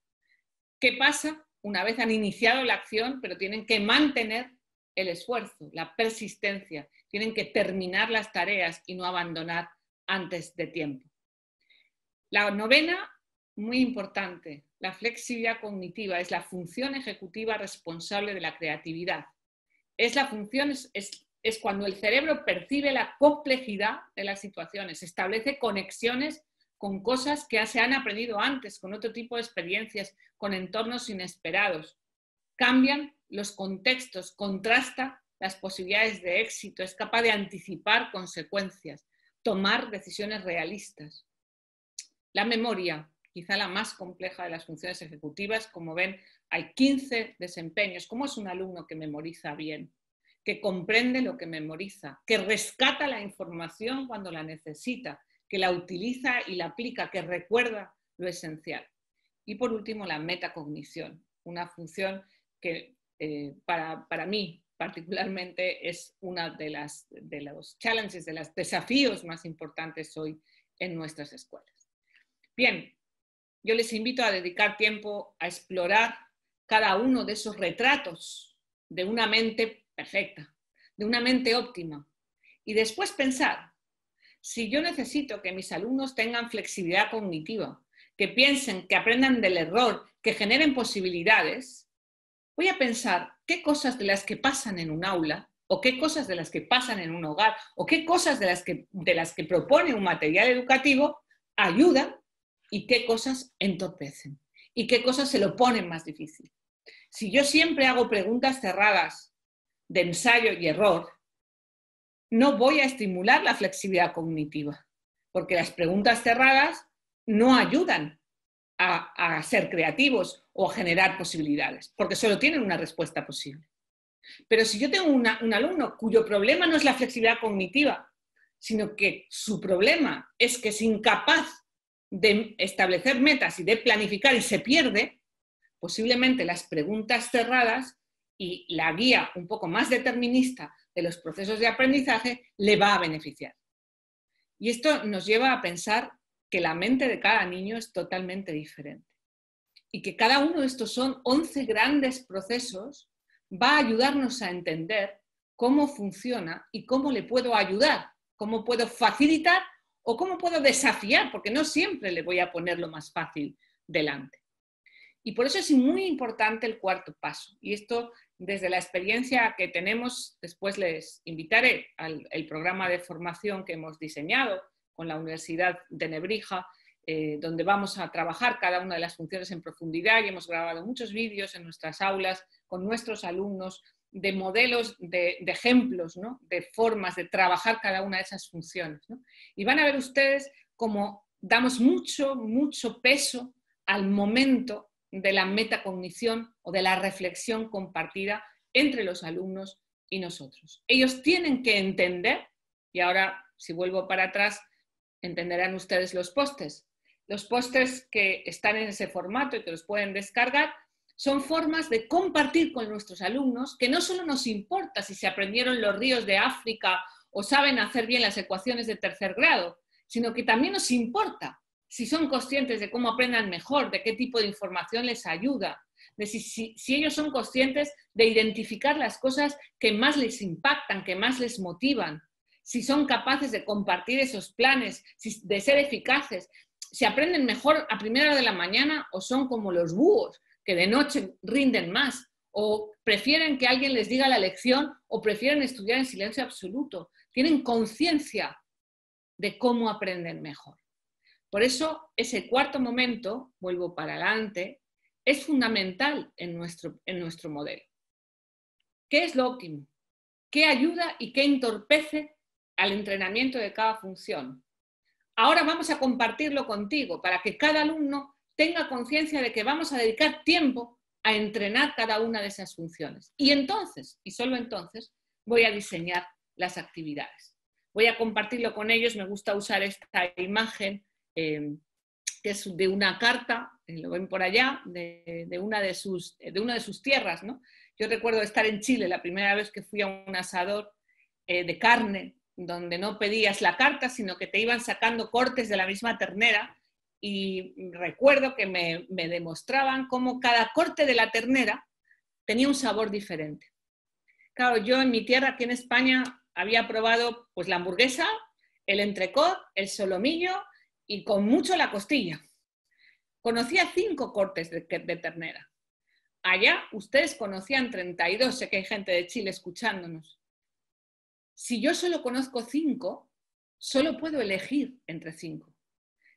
¿Qué pasa una vez han iniciado la acción, pero tienen que mantener el esfuerzo, la persistencia, tienen que terminar las tareas y no abandonar antes de tiempo. La novena, muy importante, la flexibilidad cognitiva es la función ejecutiva responsable de la creatividad. Es la función, es, cuando el cerebro percibe la complejidad de las situaciones, establece conexiones con cosas que se han aprendido antes, con otro tipo de experiencias, con entornos inesperados. Cambian los contextos, contrasta las posibilidades de éxito, es capaz de anticipar consecuencias, tomar decisiones realistas. La memoria, quizá la más compleja de las funciones ejecutivas, como ven, hay 15 desempeños. ¿Cómo es un alumno que memoriza bien? que comprende lo que memoriza, que rescata la información cuando la necesita, que la utiliza y la aplica, que recuerda lo esencial. Y por último, la metacognición, una función que eh, para, mí particularmente es una de de los challenges, de los desafíos más importantes hoy en nuestras escuelas. Bien, yo les invito a dedicar tiempo a explorar cada uno de esos retratos de una mente perfecta, de una mente óptima, y después pensar si yo necesito que mis alumnos tengan flexibilidad cognitiva, que piensen, que aprendan del error, que generen posibilidades, voy a pensar qué cosas de las que pasan en un aula o qué cosas de las que pasan en un hogar o qué cosas de las que, de las que propone un material educativo ayudan y qué cosas entorpecen y qué cosas se lo ponen más difícil. Si yo siempre hago preguntas cerradas de ensayo y error, no voy a estimular la flexibilidad cognitiva, porque las preguntas cerradas no ayudan a, ser creativos o a generar posibilidades, porque solo tienen una respuesta posible. Pero si yo tengo un alumno cuyo problema no es la flexibilidad cognitiva, sino que su problema es que es incapaz de establecer metas y de planificar y se pierde, posiblemente las preguntas cerradas y la guía un poco más determinista de los procesos de aprendizaje le va a beneficiar. Y esto nos lleva a pensar que la mente de cada niño es totalmente diferente y que cada uno de estos son 11 grandes procesos, va a ayudarnos a entender cómo funciona y cómo le puedo ayudar, cómo puedo facilitar o cómo puedo desafiar, porque no siempre le voy a poner lo más fácil delante. Y por eso es muy importante el cuarto paso. Y esto desde la experiencia que tenemos, después les invitaré al programa de formación que hemos diseñado con la Universidad de Nebrija, eh, donde vamos a trabajar cada una de las funciones en profundidad y hemos grabado muchos vídeos en nuestras aulas con nuestros alumnos de modelos, de, ejemplos, de formas de trabajar cada una de esas funciones. Y van a ver ustedes cómo damos mucho, mucho peso al momento de la metacognición o de la reflexión compartida entre los alumnos y nosotros. Ellos tienen que entender, y ahora si vuelvo para atrás, entenderán ustedes los postes. Los postes que están en ese formato y que los pueden descargar son formas de compartir con nuestros alumnos que no solo nos importa si se aprendieron los ríos de África o saben hacer bien las ecuaciones de tercer grado, sino que también nos importa si son conscientes de cómo aprendan mejor, de qué tipo de información les ayuda, si, ellos son conscientes de identificar las cosas que más les impactan, que más les motivan, si son capaces de compartir esos planes, de ser eficaces, si aprenden mejor a primera de la mañana o son como los búhos, que de noche rinden más, o prefieren que alguien les diga la lección o prefieren estudiar en silencio absoluto. Tienen conciencia de cómo aprenden mejor. Por eso ese cuarto momento, vuelvo para adelante, es fundamental en nuestro, modelo. ¿Qué es lo óptimo? ¿Qué ayuda y qué entorpece al entrenamiento de cada función? Ahora vamos a compartirlo contigo para que cada alumno tenga conciencia de que vamos a dedicar tiempo a entrenar cada una de esas funciones. Y entonces, y solo entonces, voy a diseñar las actividades. Voy a compartirlo con ellos. Me gusta usar esta imagen Em, que es de una carta, eh, lo ven por allá, de, una, de, sus, eh, de una de sus tierras. ¿no? Yo recuerdo estar en Chile la primera vez que fui a un asador eh, de carne, donde no pedías la carta, sino que te iban sacando cortes de la misma ternera. Y recuerdo que me, demostraban cómo cada corte de la ternera tenía un sabor diferente. Claro, yo en mi tierra, aquí en España, había probado pues la hamburguesa, el entrecot, el solomillo, y con mucho la costilla. Conocía cinco cortes de, ternera. Allá ustedes conocían 32, sé que hay gente de Chile escuchándonos. Si yo solo conozco cinco, solo puedo elegir entre cinco.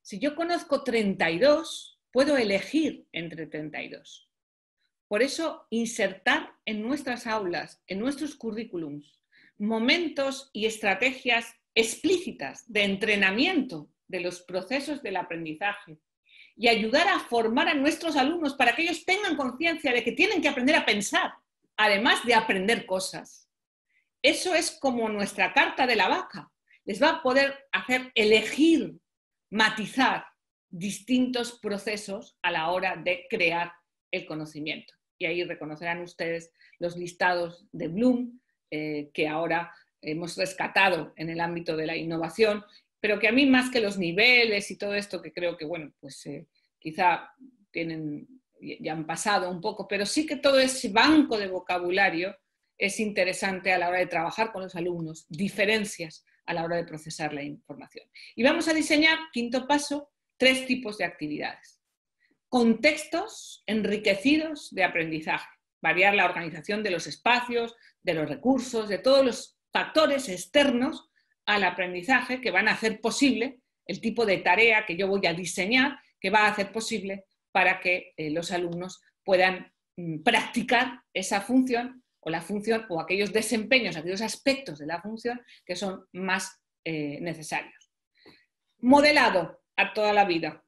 Si yo conozco 32, puedo elegir entre 32. Por eso, insertar en nuestras aulas, en nuestros currículums, momentos y estrategias explícitas de entrenamiento de los procesos del aprendizaje y ayudar a formar a nuestros alumnos para que ellos tengan conciencia de que tienen que aprender a pensar, además de aprender cosas. Eso es como nuestra carta de la vaca. Les va a poder hacer elegir, matizar distintos procesos a la hora de crear el conocimiento. Y ahí reconocerán ustedes los listados de Bloom eh, que ahora hemos rescatado en el ámbito de la innovación pero que a mí más que los niveles y todo esto, que creo que, bueno, pues eh, quizá tienen, ya han pasado un poco, pero sí que todo ese banco de vocabulario es interesante a la hora de trabajar con los alumnos, diferencias a la hora de procesar la información. Y vamos a diseñar, quinto paso, tres tipos de actividades. Contextos enriquecidos de aprendizaje, variar la organización de los espacios, de los recursos, de todos los factores externos al aprendizaje que van a hacer posible el tipo de tarea que yo voy a diseñar, que va a hacer posible para que eh, los alumnos puedan mm, practicar esa función o la función o aquellos desempeños, aquellos aspectos de la función que son más eh, necesarios. Modelado a toda la vida.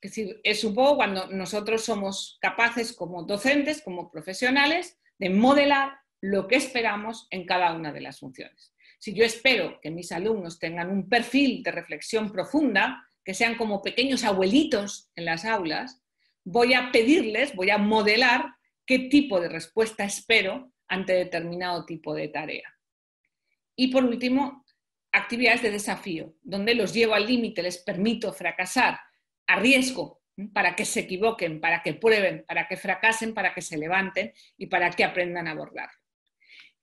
Es es eh, un poco cuando nosotros somos capaces como docentes, como profesionales, de modelar lo que esperamos en cada una de las funciones. Si yo espero que mis alumnos tengan un perfil de reflexión profunda, que sean como pequeños abuelitos en las aulas, voy a pedirles, voy a modelar qué tipo de respuesta espero ante determinado tipo de tarea. Y por último, actividades de desafío, donde los llevo al límite, les permito fracasar, a riesgo, para que se equivoquen, para que prueben, para que fracasen, para que se levanten y para que aprendan a abordar.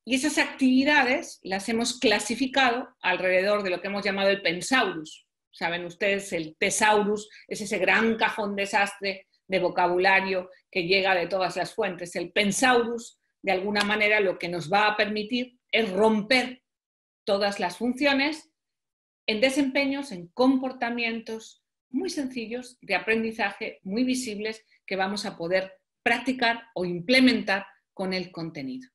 Y esas actividades las hemos clasificado alrededor de lo que hemos llamado el pensaurus. Saben ustedes, el tesaurus es ese gran cajón desastre de vocabulario que llega de todas las fuentes. El pensaurus, de alguna manera, lo que nos va a permitir es romper todas las funciones en desempeños, en comportamientos muy sencillos de aprendizaje, muy visibles, que vamos a poder practicar o implementar con el contenido.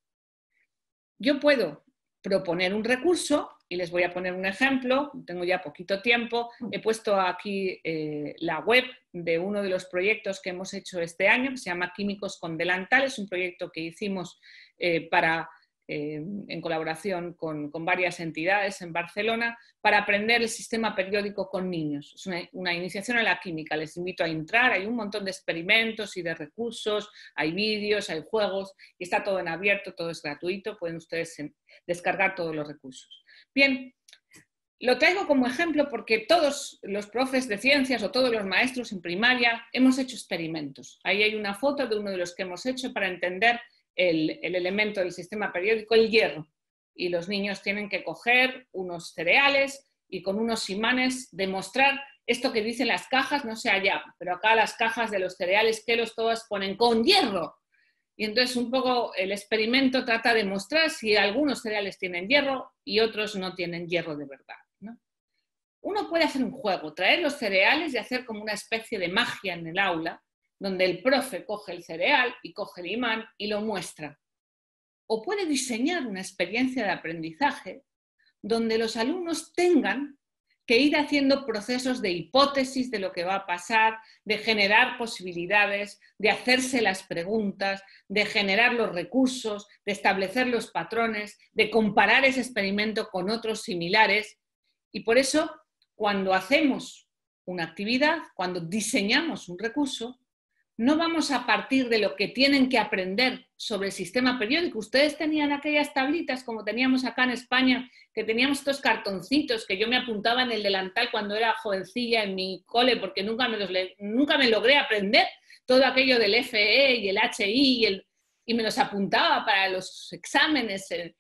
Yo puedo proponer un recurso y les voy a poner un ejemplo. Tengo ya poquito tiempo. He puesto aquí eh, la web de uno de los proyectos que hemos hecho este año, que se llama Químicos con Delantal, es un proyecto que hicimos eh, para en colaboración con, varias entidades en Barcelona para aprender el sistema periódico con niños. Es una, iniciación a la química, les invito a entrar, hay un montón de experimentos y de recursos, hay vídeos, hay juegos, y está todo en abierto, todo es gratuito, pueden ustedes em, descargar todos los recursos. Bien, lo traigo como ejemplo porque todos los profes de ciencias o todos los maestros en primaria hemos hecho experimentos. Ahí hay una foto de uno de los que hemos hecho para entender el, elemento del sistema periódico, el hierro. Y los niños tienen que coger unos cereales y con unos imanes demostrar esto que dicen las cajas, no sé allá, pero acá las cajas de los cereales que los todas ponen con hierro. Y entonces un poco el experimento trata de mostrar si algunos cereales tienen hierro y otros no tienen hierro de verdad. Uno puede hacer un juego, traer los cereales y hacer como una especie de magia en el aula donde el profe coge el cereal y coge el imán y lo muestra. O puede diseñar una experiencia de aprendizaje donde los alumnos tengan que ir haciendo procesos de hipótesis de lo que va a pasar, de generar posibilidades, de hacerse las preguntas, de generar los recursos, de establecer los patrones, de comparar ese experimento con otros similares. Y por eso, cuando hacemos una actividad, cuando diseñamos un recurso, no vamos a partir de lo que tienen que aprender sobre el sistema periódico. Ustedes tenían aquellas tablitas como teníamos acá en España, que teníamos estos cartoncitos que yo me apuntaba en el delantal cuando era jovencilla en mi cole, porque nunca me, los nunca me logré aprender todo aquello del FE y el HI y, me los apuntaba para los exámenes en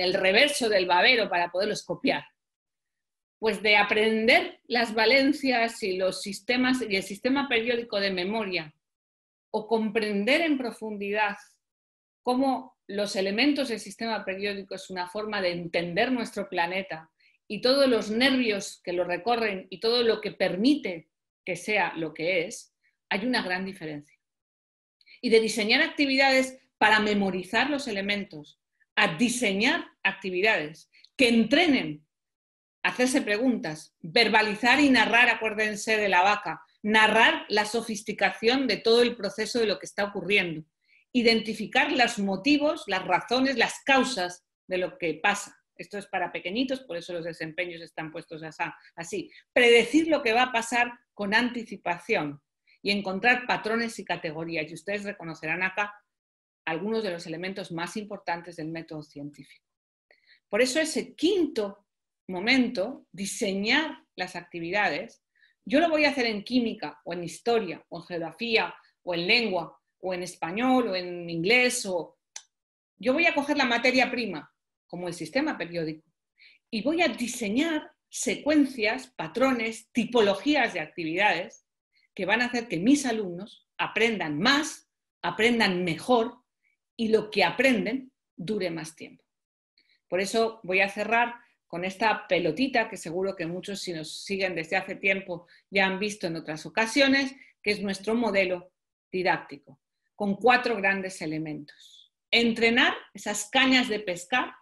el reverso del babero para poderlos copiar pues de aprender las valencias y los sistemas y el sistema periódico de memoria o comprender en profundidad cómo los elementos del sistema periódico es una forma de entender nuestro planeta y todos los nervios que lo recorren y todo lo que permite que sea lo que es, hay una gran diferencia. Y de diseñar actividades para memorizar los elementos, a diseñar actividades que entrenen hacerse preguntas, verbalizar y narrar, acuérdense de la vaca, narrar la sofisticación de todo el proceso de lo que está ocurriendo, identificar los motivos, las razones, las causas de lo que pasa. Esto es para pequeñitos, por eso los desempeños están puestos así. Predecir lo que va a pasar con anticipación y encontrar patrones y categorías. Y ustedes reconocerán acá algunos de los elementos más importantes del método científico. Por eso ese quinto momento diseñar las actividades. Yo lo voy a hacer en química o en historia o en geografía o en lengua o en español o en inglés o yo voy a coger la materia prima como el sistema periódico y voy a diseñar secuencias, patrones, tipologías de actividades que van a hacer que mis alumnos aprendan más, aprendan mejor y lo que aprenden dure más tiempo. Por eso voy a cerrar con esta pelotita que seguro que muchos si nos siguen desde hace tiempo ya han visto en otras ocasiones, que es nuestro modelo didáctico, con cuatro grandes elementos. Entrenar esas cañas de pescar,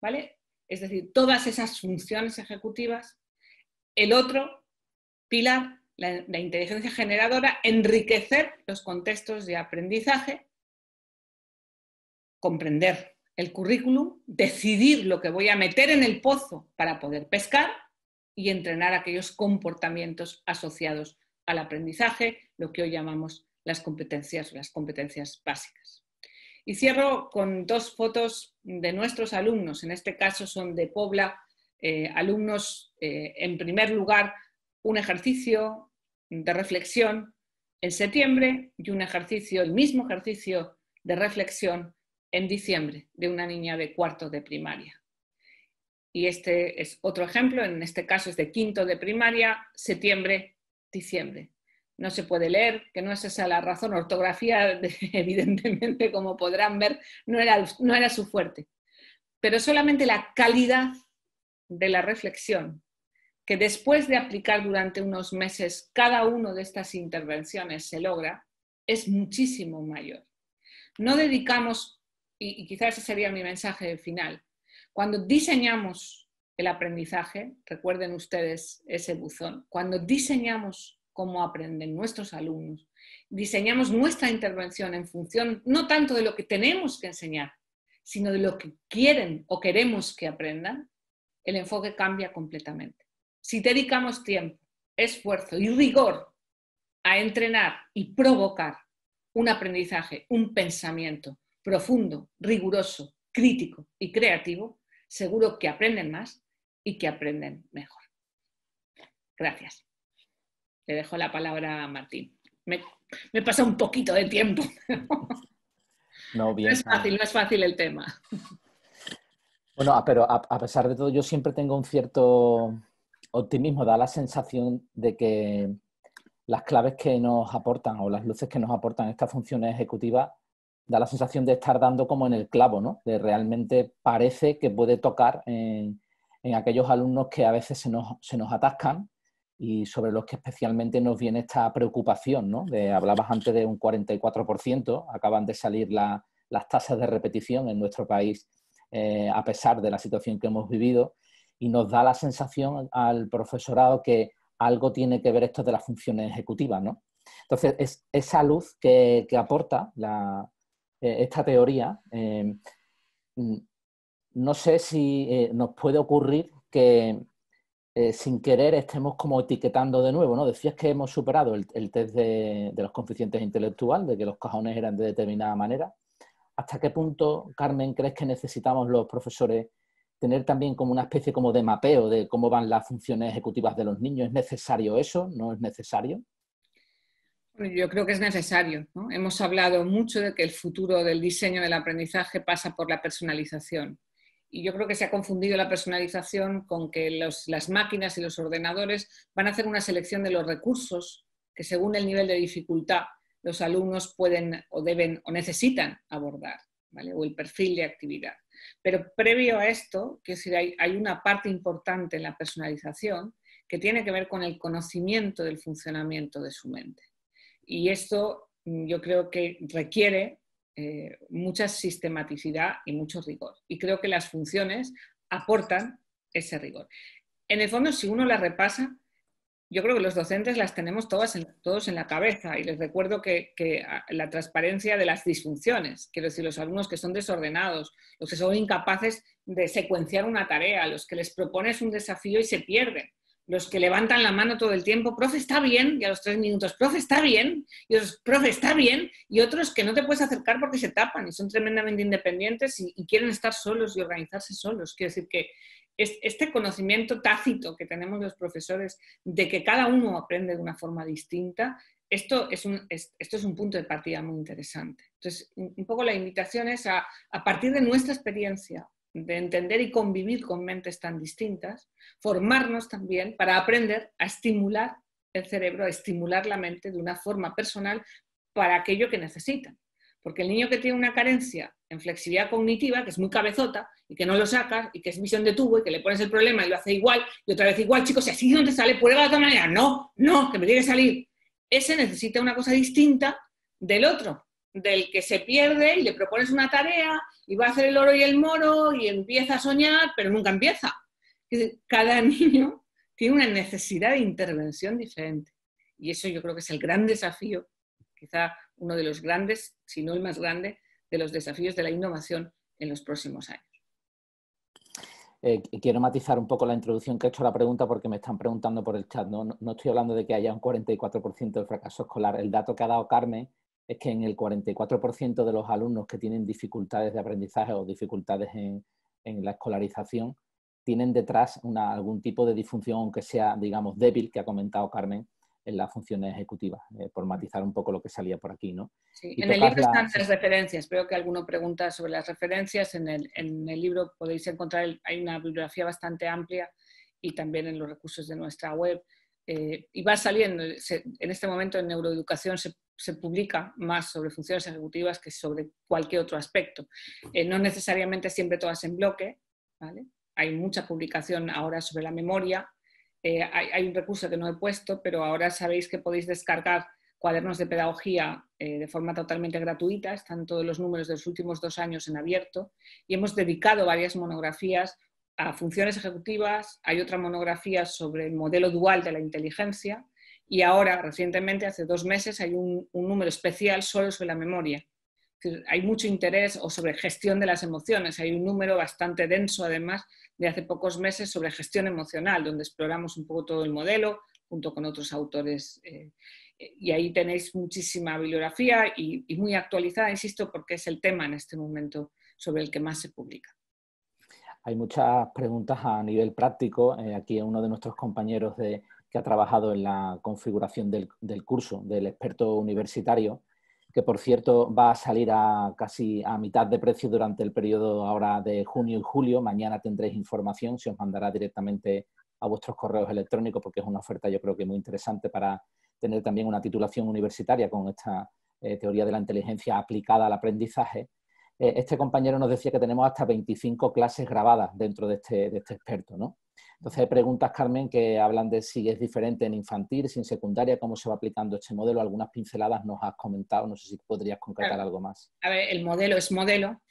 ¿vale? Es decir, todas esas funciones ejecutivas. El otro pilar, la, la inteligencia generadora, enriquecer los contextos de aprendizaje, comprender el currículum, decidir lo que voy a meter en el pozo para poder pescar y entrenar aquellos comportamientos asociados al aprendizaje, lo que hoy llamamos las competencias, las competencias básicas. Y cierro con dos fotos de nuestros alumnos, en este caso son de Pobla, eh, alumnos, eh, en primer lugar, un ejercicio de reflexión en septiembre y un ejercicio, el mismo ejercicio de reflexión en diciembre de una niña de cuarto de primaria. Y este es otro ejemplo, en este caso es de quinto de primaria, septiembre, diciembre. No se puede leer, que no es esa la razón. Ortografía, evidentemente, como podrán ver, no era, no era su fuerte. Pero solamente la calidad de la reflexión, que después de aplicar durante unos meses cada una de estas intervenciones se logra, es muchísimo mayor. No dedicamos y, quizás ese sería mi mensaje final. Cuando diseñamos el aprendizaje, recuerden ustedes ese buzón, cuando diseñamos cómo aprenden nuestros alumnos, diseñamos nuestra intervención en función no tanto de lo que tenemos que enseñar, sino de lo que quieren o queremos que aprendan, el enfoque cambia completamente. Si dedicamos tiempo, esfuerzo y rigor a entrenar y provocar un aprendizaje, un pensamiento, profundo, riguroso, crítico y creativo, seguro que aprenden más y que aprenden mejor. Gracias. Te dejo la palabra a Martín. Me, pasa un poquito de tiempo. No, bien. es fácil, no es fácil el tema. Bueno, ah, pero a, pesar de todo, yo siempre tengo un cierto optimismo. Da la sensación de que las claves que nos aportan o las luces que nos aportan estas función ejecutiva da la sensación de estar dando como en el clavo, ¿no? De realmente parece que puede tocar en, aquellos alumnos que a veces se nos, atascan y sobre los que especialmente nos viene esta preocupación, ¿no? De, hablabas antes de un 44%, acaban de salir las tasas de repetición en nuestro país eh, a pesar de la situación que hemos vivido y nos da la sensación al profesorado que algo tiene que ver esto de las funciones ejecutivas, ¿no? Entonces, es esa luz que aporta la, eh, esta teoría, eh, mm, no sé si eh, nos puede ocurrir que sin querer estemos como etiquetando de nuevo, ¿no? Decías que hemos superado el, test de, los coeficientes intelectuales, de que los cajones eran de determinada manera. ¿Hasta qué punto, Carmen, crees que necesitamos los profesores tener también como una especie como de mapeo de cómo van las funciones ejecutivas de los niños? ¿Es necesario eso? ¿No es necesario? Yo creo que es necesario. ¿no? Hemos hablado mucho de que el futuro del diseño del aprendizaje pasa por la personalización. Y yo creo que se ha confundido la personalización con que las máquinas y los ordenadores van a hacer una selección de los recursos que según el nivel de dificultad los alumnos pueden o deben o necesitan abordar, o el perfil de actividad. Pero previo a esto, hay una parte importante en la personalización que tiene que ver con el conocimiento del funcionamiento de su mente. Y esto mm, yo creo que requiere eh, mucha sistematicidad y mucho rigor. Y creo que las funciones aportan ese rigor. En el fondo, si uno las repasa, yo creo que los docentes las tenemos todas en, todos en la cabeza y les recuerdo que, que, ah, la transparencia de las disfunciones, quiero decir, los alumnos que son desordenados, los que son incapaces de secuenciar una tarea, los que les propones un desafío y se pierden, los que levantan la mano todo el tiempo, profe, está bien, y a los tres minutos, profe, está bien, y otros, profe, está bien, y otros que no te puedes acercar porque se tapan y son tremendamente independientes y, quieren estar solos y organizarse solos. Quiero decir que es, este conocimiento tácito que tenemos los profesores de que cada uno aprende de una forma distinta, esto es un, esto es un punto de partida muy interesante. Entonces, un, poco la invitación es a partir de nuestra experiencia, de entender y convivir con mentes tan distintas, formarnos también para aprender a estimular el cerebro, a estimular la mente de una forma personal para aquello que necesitan. Porque el niño que tiene una carencia en flexibilidad cognitiva, que es muy cabezota y que no lo saca, y que es misión de tubo y que le pones el problema y lo hace igual y otra vez igual, chicos, si así no te sale, prueba de otra manera. No, no, que me tiene que salir. Ese necesita una cosa distinta del otro del que se pierde y le propones una tarea y va a hacer el oro y el moro y empieza a soñar, pero nunca empieza. Cada niño tiene una necesidad de intervención diferente. Y eso yo creo que es el gran desafío, quizá uno de los grandes, si no el más grande, de los desafíos de la innovación en los próximos años. Eh, quiero matizar un poco la introducción que he hecho a la pregunta porque me están preguntando por el chat. No, no estoy hablando de que haya un 44% de fracaso escolar. El dato que ha dado Carmen es que en el 44% de los alumnos que tienen dificultades de aprendizaje o dificultades en, la escolarización tienen detrás algún tipo de disfunción, aunque sea, digamos, débil, que ha comentado Carmen en las funciones ejecutivas, eh, por matizar un poco lo que salía por aquí, en el libro están las referencias. Veo que alguno pregunta sobre las referencias. En el, libro podéis encontrar, hay una bibliografía bastante amplia y también en los recursos de nuestra web. Eh, y va saliendo, en este momento en neuroeducación se, publica más sobre funciones ejecutivas que sobre cualquier otro aspecto. Eh, no necesariamente siempre todas en bloque, hay mucha publicación ahora sobre la memoria, eh, hay, un recurso que no he puesto, pero ahora sabéis que podéis descargar cuadernos de pedagogía de forma totalmente gratuita, están todos los números de los últimos dos años en abierto y hemos dedicado varias monografías a funciones ejecutivas, hay otra monografía sobre el modelo dual de la inteligencia y ahora, recientemente, hace dos meses, hay un, número especial solo sobre la memoria. hay mucho interés o sobre gestión de las emociones. Hay un número bastante denso, además, de hace pocos meses sobre gestión emocional, donde exploramos un poco todo el modelo junto con otros autores. Eh, y ahí tenéis muchísima bibliografía y muy actualizada, insisto, porque es el tema en este momento sobre el que más se publica hay muchas preguntas a nivel práctico. Eh, aquí aquí uno de nuestros compañeros que ha trabajado en la configuración del, curso, del experto universitario, que por cierto va a salir a casi a mitad de precio durante el periodo ahora de junio y julio. Mañana tendréis información, se os mandará directamente a vuestros correos electrónicos porque es una oferta yo creo que muy interesante para tener también una titulación universitaria con esta eh, teoría de la inteligencia aplicada al aprendizaje eh, este compañero nos decía que tenemos hasta 25 clases grabadas dentro de este, este experto, ¿no? Entonces hay preguntas, Carmen, que hablan de si es diferente en infantil, si en secundaria, cómo se va aplicando este modelo. Algunas pinceladas nos has comentado, no sé si podrías concretar algo más. A ver, el modelo es modelo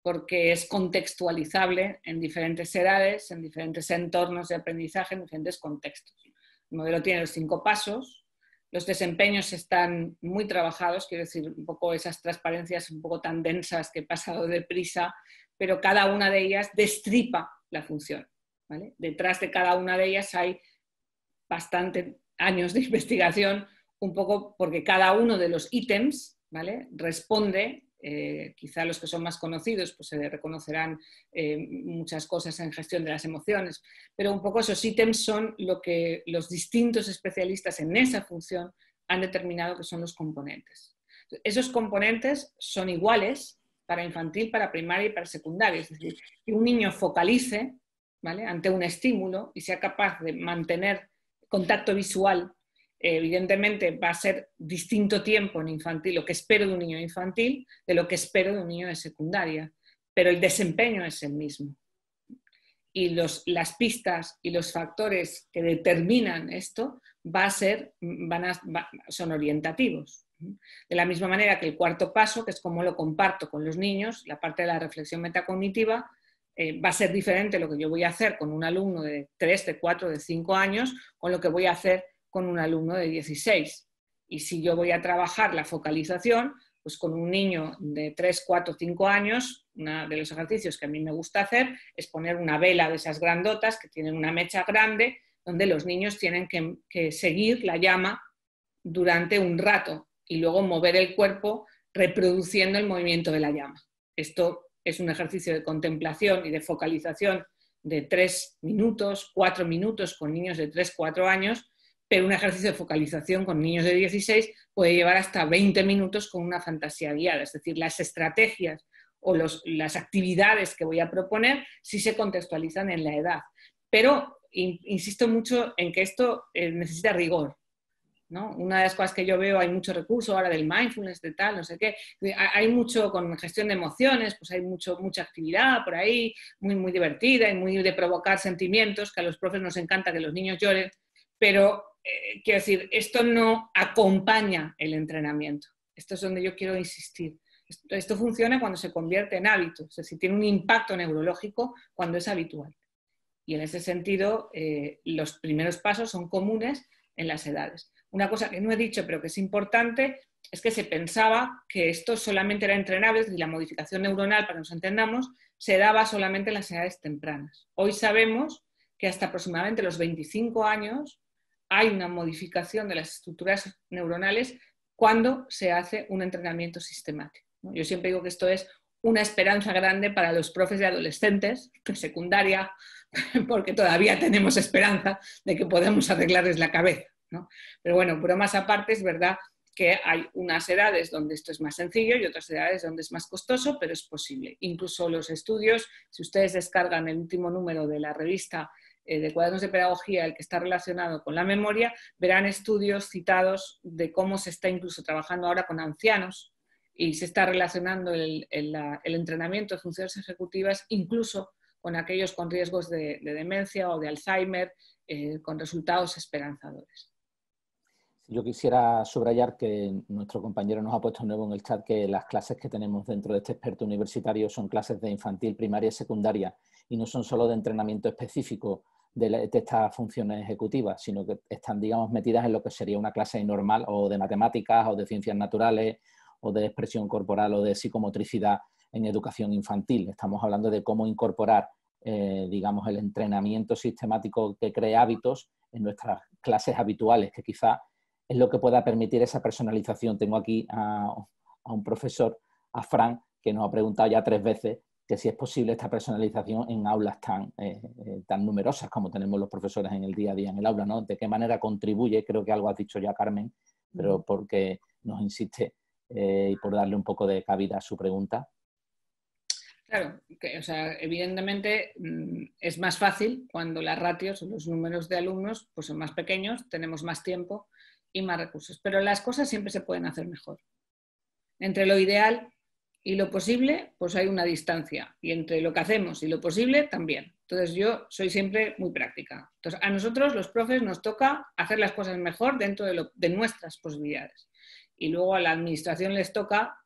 porque es contextualizable en diferentes edades, en diferentes entornos de aprendizaje, en diferentes contextos. El modelo tiene los cinco pasos, los desempeños están muy trabajados, quiero decir, un poco esas transparencias un poco tan densas que he pasado deprisa, pero cada una de ellas destripa la función. ¿vale? Detrás de cada una de ellas hay bastante años de investigación, un poco porque cada uno de los ítems ¿vale? responde eh, quizá los que son más conocidos pues se reconocerán eh, muchas cosas en gestión de las emociones, pero un poco esos ítems son lo que los distintos especialistas en esa función han determinado que son los componentes. Esos componentes son iguales para infantil, para primaria y para secundaria, es decir, que un niño focalice ante un estímulo y sea capaz de mantener contacto visual evidentemente va a ser distinto tiempo en infantil, lo que espero de un niño infantil, de lo que espero de un niño de secundaria, pero el desempeño es el mismo. Y los, las pistas y los factores que determinan esto va a ser, van a, son orientativos. De la misma manera que el cuarto paso, que es como lo comparto con los niños, la parte de la reflexión metacognitiva, eh, va a ser diferente lo que yo voy a hacer con un alumno de 3, de 4, de 5 años, con lo que voy a hacer con un alumno de 16. Y si yo voy a trabajar la focalización, pues con un niño de 3, 4, 5 años, uno de los ejercicios que a mí me gusta hacer es poner una vela de esas grandotas que tienen una mecha grande, donde los niños tienen que, seguir la llama durante un rato y luego mover el cuerpo reproduciendo el movimiento de la llama. Esto es un ejercicio de contemplación y de focalización de 3 minutos, 4 minutos con niños de 3, 4 años, pero un ejercicio de focalización con niños de 16 puede llevar hasta 20 minutos con una fantasía guiada, es decir, las estrategias o las actividades que voy a proponer sí se contextualizan en la edad. Pero insisto mucho en que esto eh, necesita rigor. ¿no? Una de las cosas que yo veo, hay mucho recurso ahora del mindfulness, de tal, no sé qué. Hay mucho con gestión de emociones, pues hay mucho, mucha actividad por ahí, muy, muy divertida y muy de provocar sentimientos, que a los profes nos encanta que los niños lloren, pero eh, quiero decir, esto no acompaña el entrenamiento. Esto es donde yo quiero insistir. Esto, funciona cuando se convierte en hábito, si tiene un impacto neurológico cuando es habitual. Y en ese sentido, eh, los primeros pasos son comunes en las edades. Una cosa que no he dicho, pero que es importante, es que se pensaba que esto solamente era entrenable, y la modificación neuronal, para que nos entendamos, se daba solamente en las edades tempranas. Hoy sabemos que hasta aproximadamente los 25 años hay una modificación de las estructuras neuronales cuando se hace un entrenamiento sistemático. Yo siempre digo que esto es una esperanza grande para los profes de adolescentes de secundaria, porque todavía tenemos esperanza de que podamos arreglarles la cabeza. Pero bueno, más aparte, es verdad que hay unas edades donde esto es más sencillo y otras edades donde es más costoso, pero es posible. Incluso los estudios, si ustedes descargan el último número de la revista eh, de cuadernos de pedagogía, el que está relacionado con la memoria, verán estudios citados de cómo se está incluso trabajando ahora con ancianos y se está relacionando el, entrenamiento de funciones ejecutivas incluso con aquellos con riesgos de, demencia o de Alzheimer, eh, con resultados esperanzadores. Yo quisiera subrayar que nuestro compañero nos ha puesto nuevo en el chat que las clases que tenemos dentro de este experto universitario son clases de infantil, primaria y secundaria y no son solo de entrenamiento específico de, estas funciones ejecutivas, sino que están, digamos, metidas en lo que sería una clase normal o de matemáticas o de ciencias naturales o de expresión corporal o de psicomotricidad en educación infantil. Estamos hablando de cómo incorporar, eh, digamos, el entrenamiento sistemático que crea hábitos en nuestras clases habituales, que quizá es lo que pueda permitir esa personalización. Tengo aquí a, a un profesor, a Fran, que nos ha preguntado ya tres veces que si es posible esta personalización en aulas tan, eh, eh, tan numerosas como tenemos los profesores en el día a día en el aula, ¿no? ¿De qué manera contribuye? Creo que algo has dicho ya, Carmen, pero porque nos insiste eh, y por darle un poco de cabida a su pregunta. Claro, que, o sea, evidentemente mm, es más fácil cuando las ratios, los números de alumnos, pues son más pequeños, tenemos más tiempo y más recursos, pero las cosas siempre se pueden hacer mejor. Entre lo ideal y lo posible, pues hay una distancia. Y entre lo que hacemos y lo posible, también. Entonces yo soy siempre muy práctica. Entonces a nosotros los profes nos toca hacer las cosas mejor dentro de, nuestras posibilidades. Y luego a la administración les toca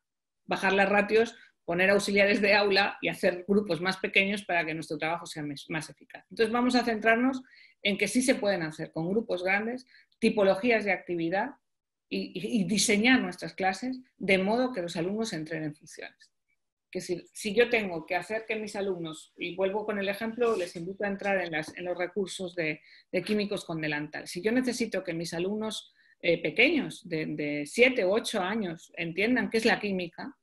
bajar las ratios, poner auxiliares de aula y hacer grupos más pequeños para que nuestro trabajo sea más eficaz. Entonces vamos a centrarnos en que sí se pueden hacer con grupos grandes, tipologías de actividad y, diseñar nuestras clases de modo que los alumnos entren en funciones. Que si, yo tengo que hacer que mis alumnos, y vuelvo con el ejemplo, les invito a entrar en, las, en los recursos de, químicos con delantal. Si yo necesito que mis alumnos eh, pequeños, de 7 u 8 años, entiendan qué es la química,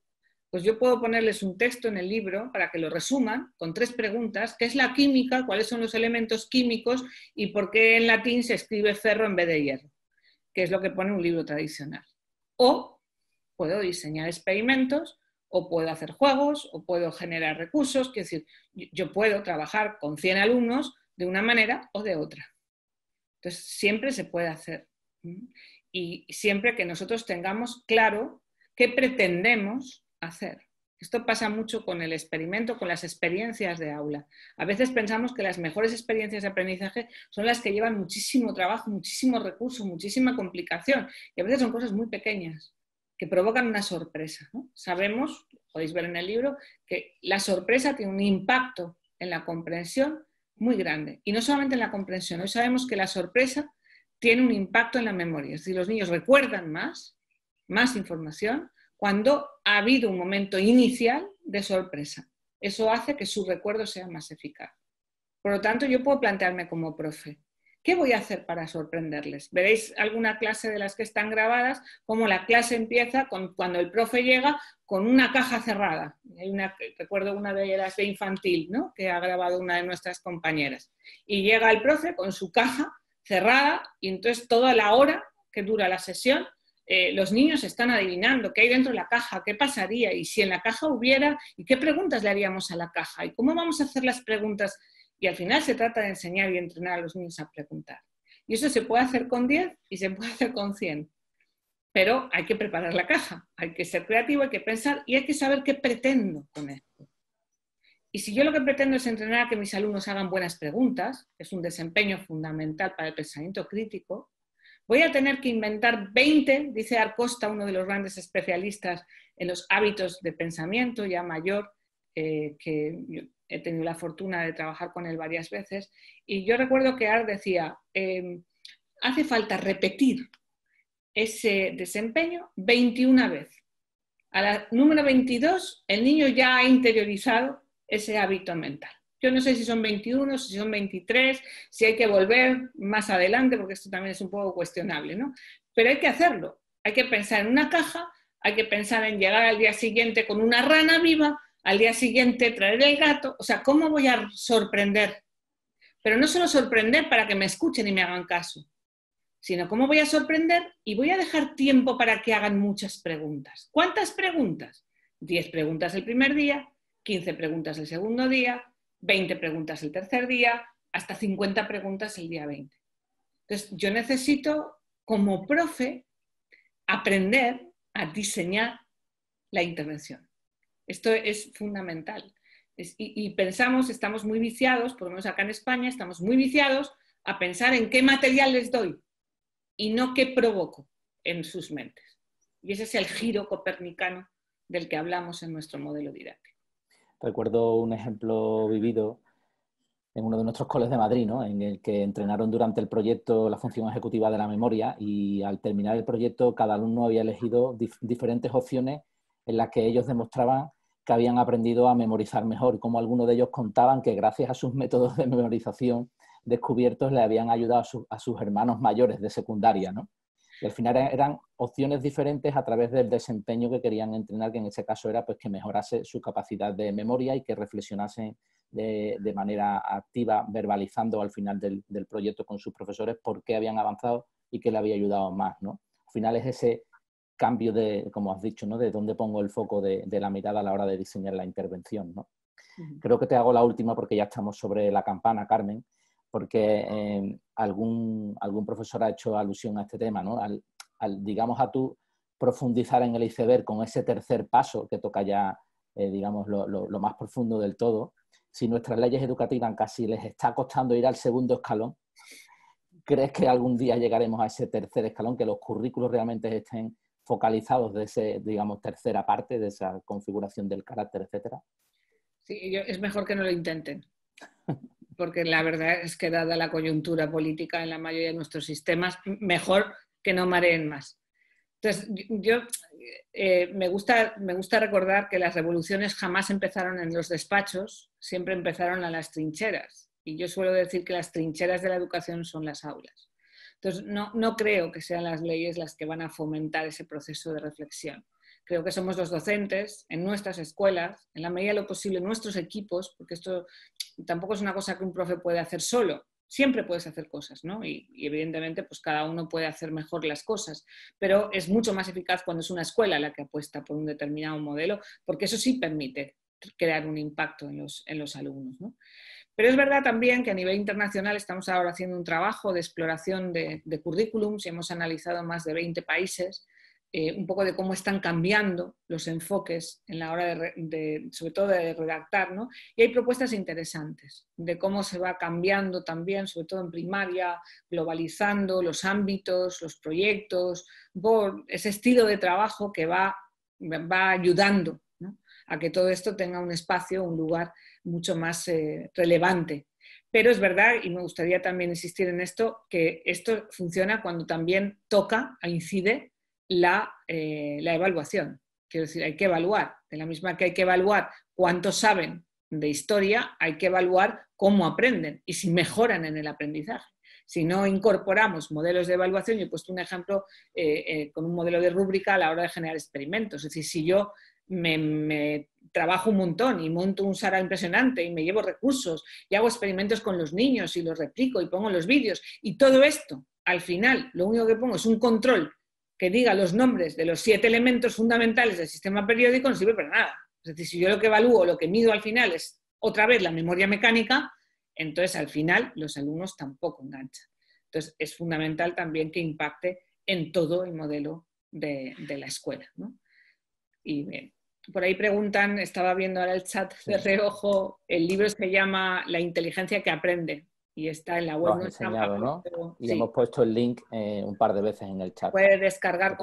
pues yo puedo ponerles un texto en el libro para que lo resuman con tres preguntas, qué es la química, cuáles son los elementos químicos y por qué en latín se escribe ferro en vez de hierro que es lo que pone un libro tradicional. O puedo diseñar experimentos, o puedo hacer juegos, o puedo generar recursos, es decir, yo puedo trabajar con 100 alumnos de una manera o de otra. Entonces, siempre se puede hacer. Y siempre que nosotros tengamos claro qué pretendemos hacer. Esto pasa mucho con el experimento, con las experiencias de aula. A veces pensamos que las mejores experiencias de aprendizaje son las que llevan muchísimo trabajo, muchísimo recurso, muchísima complicación y a veces son cosas muy pequeñas que provocan una sorpresa. Sabemos, podéis ver en el libro, que la sorpresa tiene un impacto en la comprensión muy grande. Y no solamente en la comprensión, hoy sabemos que la sorpresa tiene un impacto en la memoria. Si los niños recuerdan más, más información, cuando ha habido un momento inicial de sorpresa. Eso hace que su recuerdo sea más eficaz. Por lo tanto, yo puedo plantearme como profe, ¿qué voy a hacer para sorprenderles? Veréis alguna clase de las que están grabadas, como la clase empieza con, cuando el profe llega con una caja cerrada. una, recuerdo una de ellas de infantil, ¿no? que ha grabado una de nuestras compañeras. Y llega el profe con su caja cerrada y entonces toda la hora que dura la sesión eh, los niños están adivinando qué hay dentro de la caja, qué pasaría y si en la caja hubiera y qué preguntas le haríamos a la caja y cómo vamos a hacer las preguntas. Y al final se trata de enseñar y entrenar a los niños a preguntar. Y eso se puede hacer con 10 y se puede hacer con 100. Pero hay que preparar la caja, hay que ser creativo, hay que pensar y hay que saber qué pretendo con esto. Y si yo lo que pretendo es entrenar a que mis alumnos hagan buenas preguntas, es un desempeño fundamental para el pensamiento crítico, Voy a tener que inventar 20, dice Arcosta, uno de los grandes especialistas en los hábitos de pensamiento, ya mayor, eh, que he tenido la fortuna de trabajar con él varias veces. Y yo recuerdo que Ar decía, em, hace falta repetir ese desempeño 21 veces. A la número 22, el niño ya ha interiorizado ese hábito mental. Yo no sé si son 21, si son 23, si hay que volver más adelante, porque esto también es un poco cuestionable, ¿no? Pero hay que hacerlo. Hay que pensar en una caja, hay que pensar en llegar al día siguiente con una rana viva, al día siguiente traer el gato. O sea, ¿cómo voy a sorprender? Pero no solo sorprender para que me escuchen y me hagan caso, sino cómo voy a sorprender y voy a dejar tiempo para que hagan muchas preguntas. ¿Cuántas preguntas? 10 preguntas el primer día, 15 preguntas el segundo día, 20 preguntas el tercer día, hasta 50 preguntas el día 20. Entonces, yo necesito, como profe, aprender a diseñar la intervención. Esto es fundamental. y, y, pensamos, estamos muy viciados, por lo menos acá en España, estamos muy viciados a pensar en qué material les doy y no qué provoco en sus mentes. Y ese es el giro copernicano del que hablamos en nuestro modelo didáctico. Recuerdo un ejemplo vivido en uno de nuestros coles de Madrid, ¿no? en el que entrenaron durante el proyecto la función ejecutiva de la memoria y al terminar el proyecto cada alumno había elegido diferentes opciones en las que ellos demostraban que habían aprendido a memorizar mejor, como algunos de ellos contaban que gracias a sus métodos de memorización descubiertos le habían ayudado a, a sus hermanos mayores de secundaria. ¿no? Y al final eran opciones diferentes a través del desempeño que querían entrenar, que en ese caso era pues, que mejorase su capacidad de memoria y que reflexionase de, manera activa, verbalizando al final del, proyecto con sus profesores por qué habían avanzado y qué le había ayudado más. ¿no? Al final es ese cambio de, como has dicho, ¿no? de dónde pongo el foco de, la mirada a la hora de diseñar la intervención. ¿no? Creo que te hago la última porque ya estamos sobre la campana, Carmen, porque eh, algún, algún profesor ha hecho alusión a este tema, ¿no? Al, digamos, a tú profundizar en el iceberg con ese tercer paso que toca ya, eh, digamos, lo, más profundo del todo, si nuestras leyes educativas casi les está costando ir al segundo escalón, ¿crees que algún día llegaremos a ese tercer escalón, que los currículos realmente estén focalizados de ese, digamos, tercera parte, de esa configuración del carácter, etcétera? Sí, es mejor que no lo intenten porque la verdad es que dada la coyuntura política en la mayoría de nuestros sistemas, mejor que no mareen más. Entonces, yo eh, me, gusta, recordar que las revoluciones jamás empezaron en los despachos, siempre empezaron en las trincheras. Y yo suelo decir que las trincheras de la educación son las aulas. Entonces, no creo que sean las leyes las que van a fomentar ese proceso de reflexión creo que somos los docentes en nuestras escuelas, en la medida de lo posible, nuestros equipos, porque esto tampoco es una cosa que un profe puede hacer solo. Siempre puedes hacer cosas, ¿no? Y, evidentemente, pues cada uno puede hacer mejor las cosas, pero es mucho más eficaz cuando es una escuela la que apuesta por un determinado modelo, porque eso sí permite crear un impacto en los, alumnos. ¿no? Pero es verdad también que a nivel internacional estamos ahora haciendo un trabajo de exploración de, de currículums y hemos analizado más de 20 países eh, un poco de cómo están cambiando los enfoques en la hora de, sobre todo de redactar, Y hay propuestas interesantes de cómo se va cambiando también, sobre todo en primaria, globalizando los ámbitos, los proyectos, ese estilo de trabajo que va, va ayudando a que todo esto tenga un espacio, un lugar mucho más eh, relevante. Pero es verdad, y me gustaría también insistir en esto, que esto funciona cuando también toca, incide eh, la, evaluación. Quiero decir, hay que evaluar. De la misma que hay que evaluar cuánto saben de historia, hay que evaluar cómo aprenden y si mejoran en el aprendizaje. Si no incorporamos modelos de evaluación, yo he puesto un ejemplo eh, eh, con un modelo de rúbrica a la hora de generar experimentos. Es decir, si yo me, me, trabajo un montón y monto un SARA impresionante y me llevo recursos y hago experimentos con los niños y los replico y pongo los vídeos y todo esto, al final, lo único que pongo es un control que diga los nombres de los siete elementos fundamentales del sistema periódico no sirve para nada. Es decir, si yo lo que evalúo, lo que mido al final es otra vez la memoria mecánica, entonces al final los alumnos tampoco enganchan. Entonces es fundamental también que impacte en todo el modelo de, la escuela. Y por ahí preguntan, estaba viendo ahora el chat de reojo, el libro se llama La inteligencia que aprende, y está en la web. No y hemos puesto el link eh, un par de veces en el chat. Puede descargar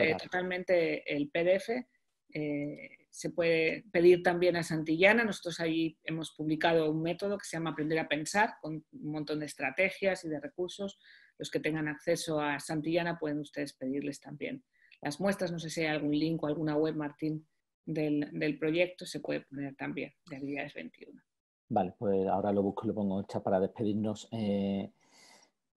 eh, totalmente el PDF. Eh, se puede pedir también a Santillana. Nosotros ahí hemos publicado un método que se llama Aprender a Pensar, con un montón de estrategias y de recursos. Los que tengan acceso a Santillana pueden ustedes pedirles también las muestras. No sé si hay algún link o alguna web, Martín, del, proyecto. Se puede poner también de Habilidades 21. Vale, pues ahora lo busco y lo pongo hecha para despedirnos. Eh,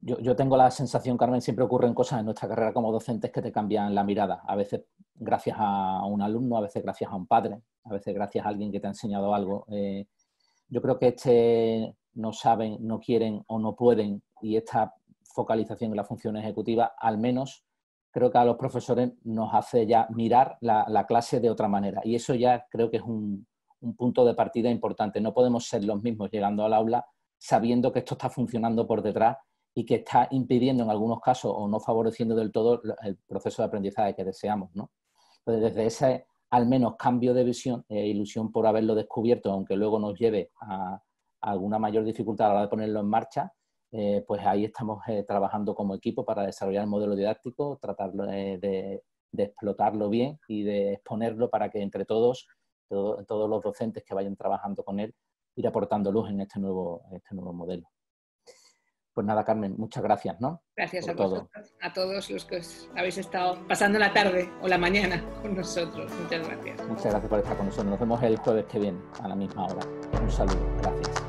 yo, tengo la sensación, Carmen, siempre ocurren cosas en nuestra carrera como docentes que te cambian la mirada. A veces gracias a un alumno, a veces gracias a un padre, a veces gracias a alguien que te ha enseñado algo. Eh, yo creo que este no saben, no quieren o no pueden y esta focalización en la función ejecutiva, al menos creo que a los profesores nos hace ya mirar la clase de otra manera. Y eso ya creo que es un, un punto de partida importante. No podemos ser los mismos llegando al aula sabiendo que esto está funcionando por detrás y que está impidiendo en algunos casos o no favoreciendo del todo el proceso de aprendizaje que deseamos. ¿no? Entonces, desde ese al menos cambio de visión e ilusión por haberlo descubierto, aunque luego nos lleve a, alguna mayor dificultad a la hora de ponerlo en marcha, eh, pues ahí estamos eh, trabajando como equipo para desarrollar el modelo didáctico, tratar eh, de explotarlo bien y de exponerlo para que entre todos todos los docentes que vayan trabajando con él, ir aportando luz en este nuevo, este nuevo modelo. Pues nada, Carmen, muchas gracias, ¿no? Gracias a todos a todos los que habéis estado pasando la tarde o la mañana con nosotros. Muchas gracias. Muchas gracias por estar con nosotros. Nos vemos el jueves que viene a la misma hora. Un saludo. Gracias.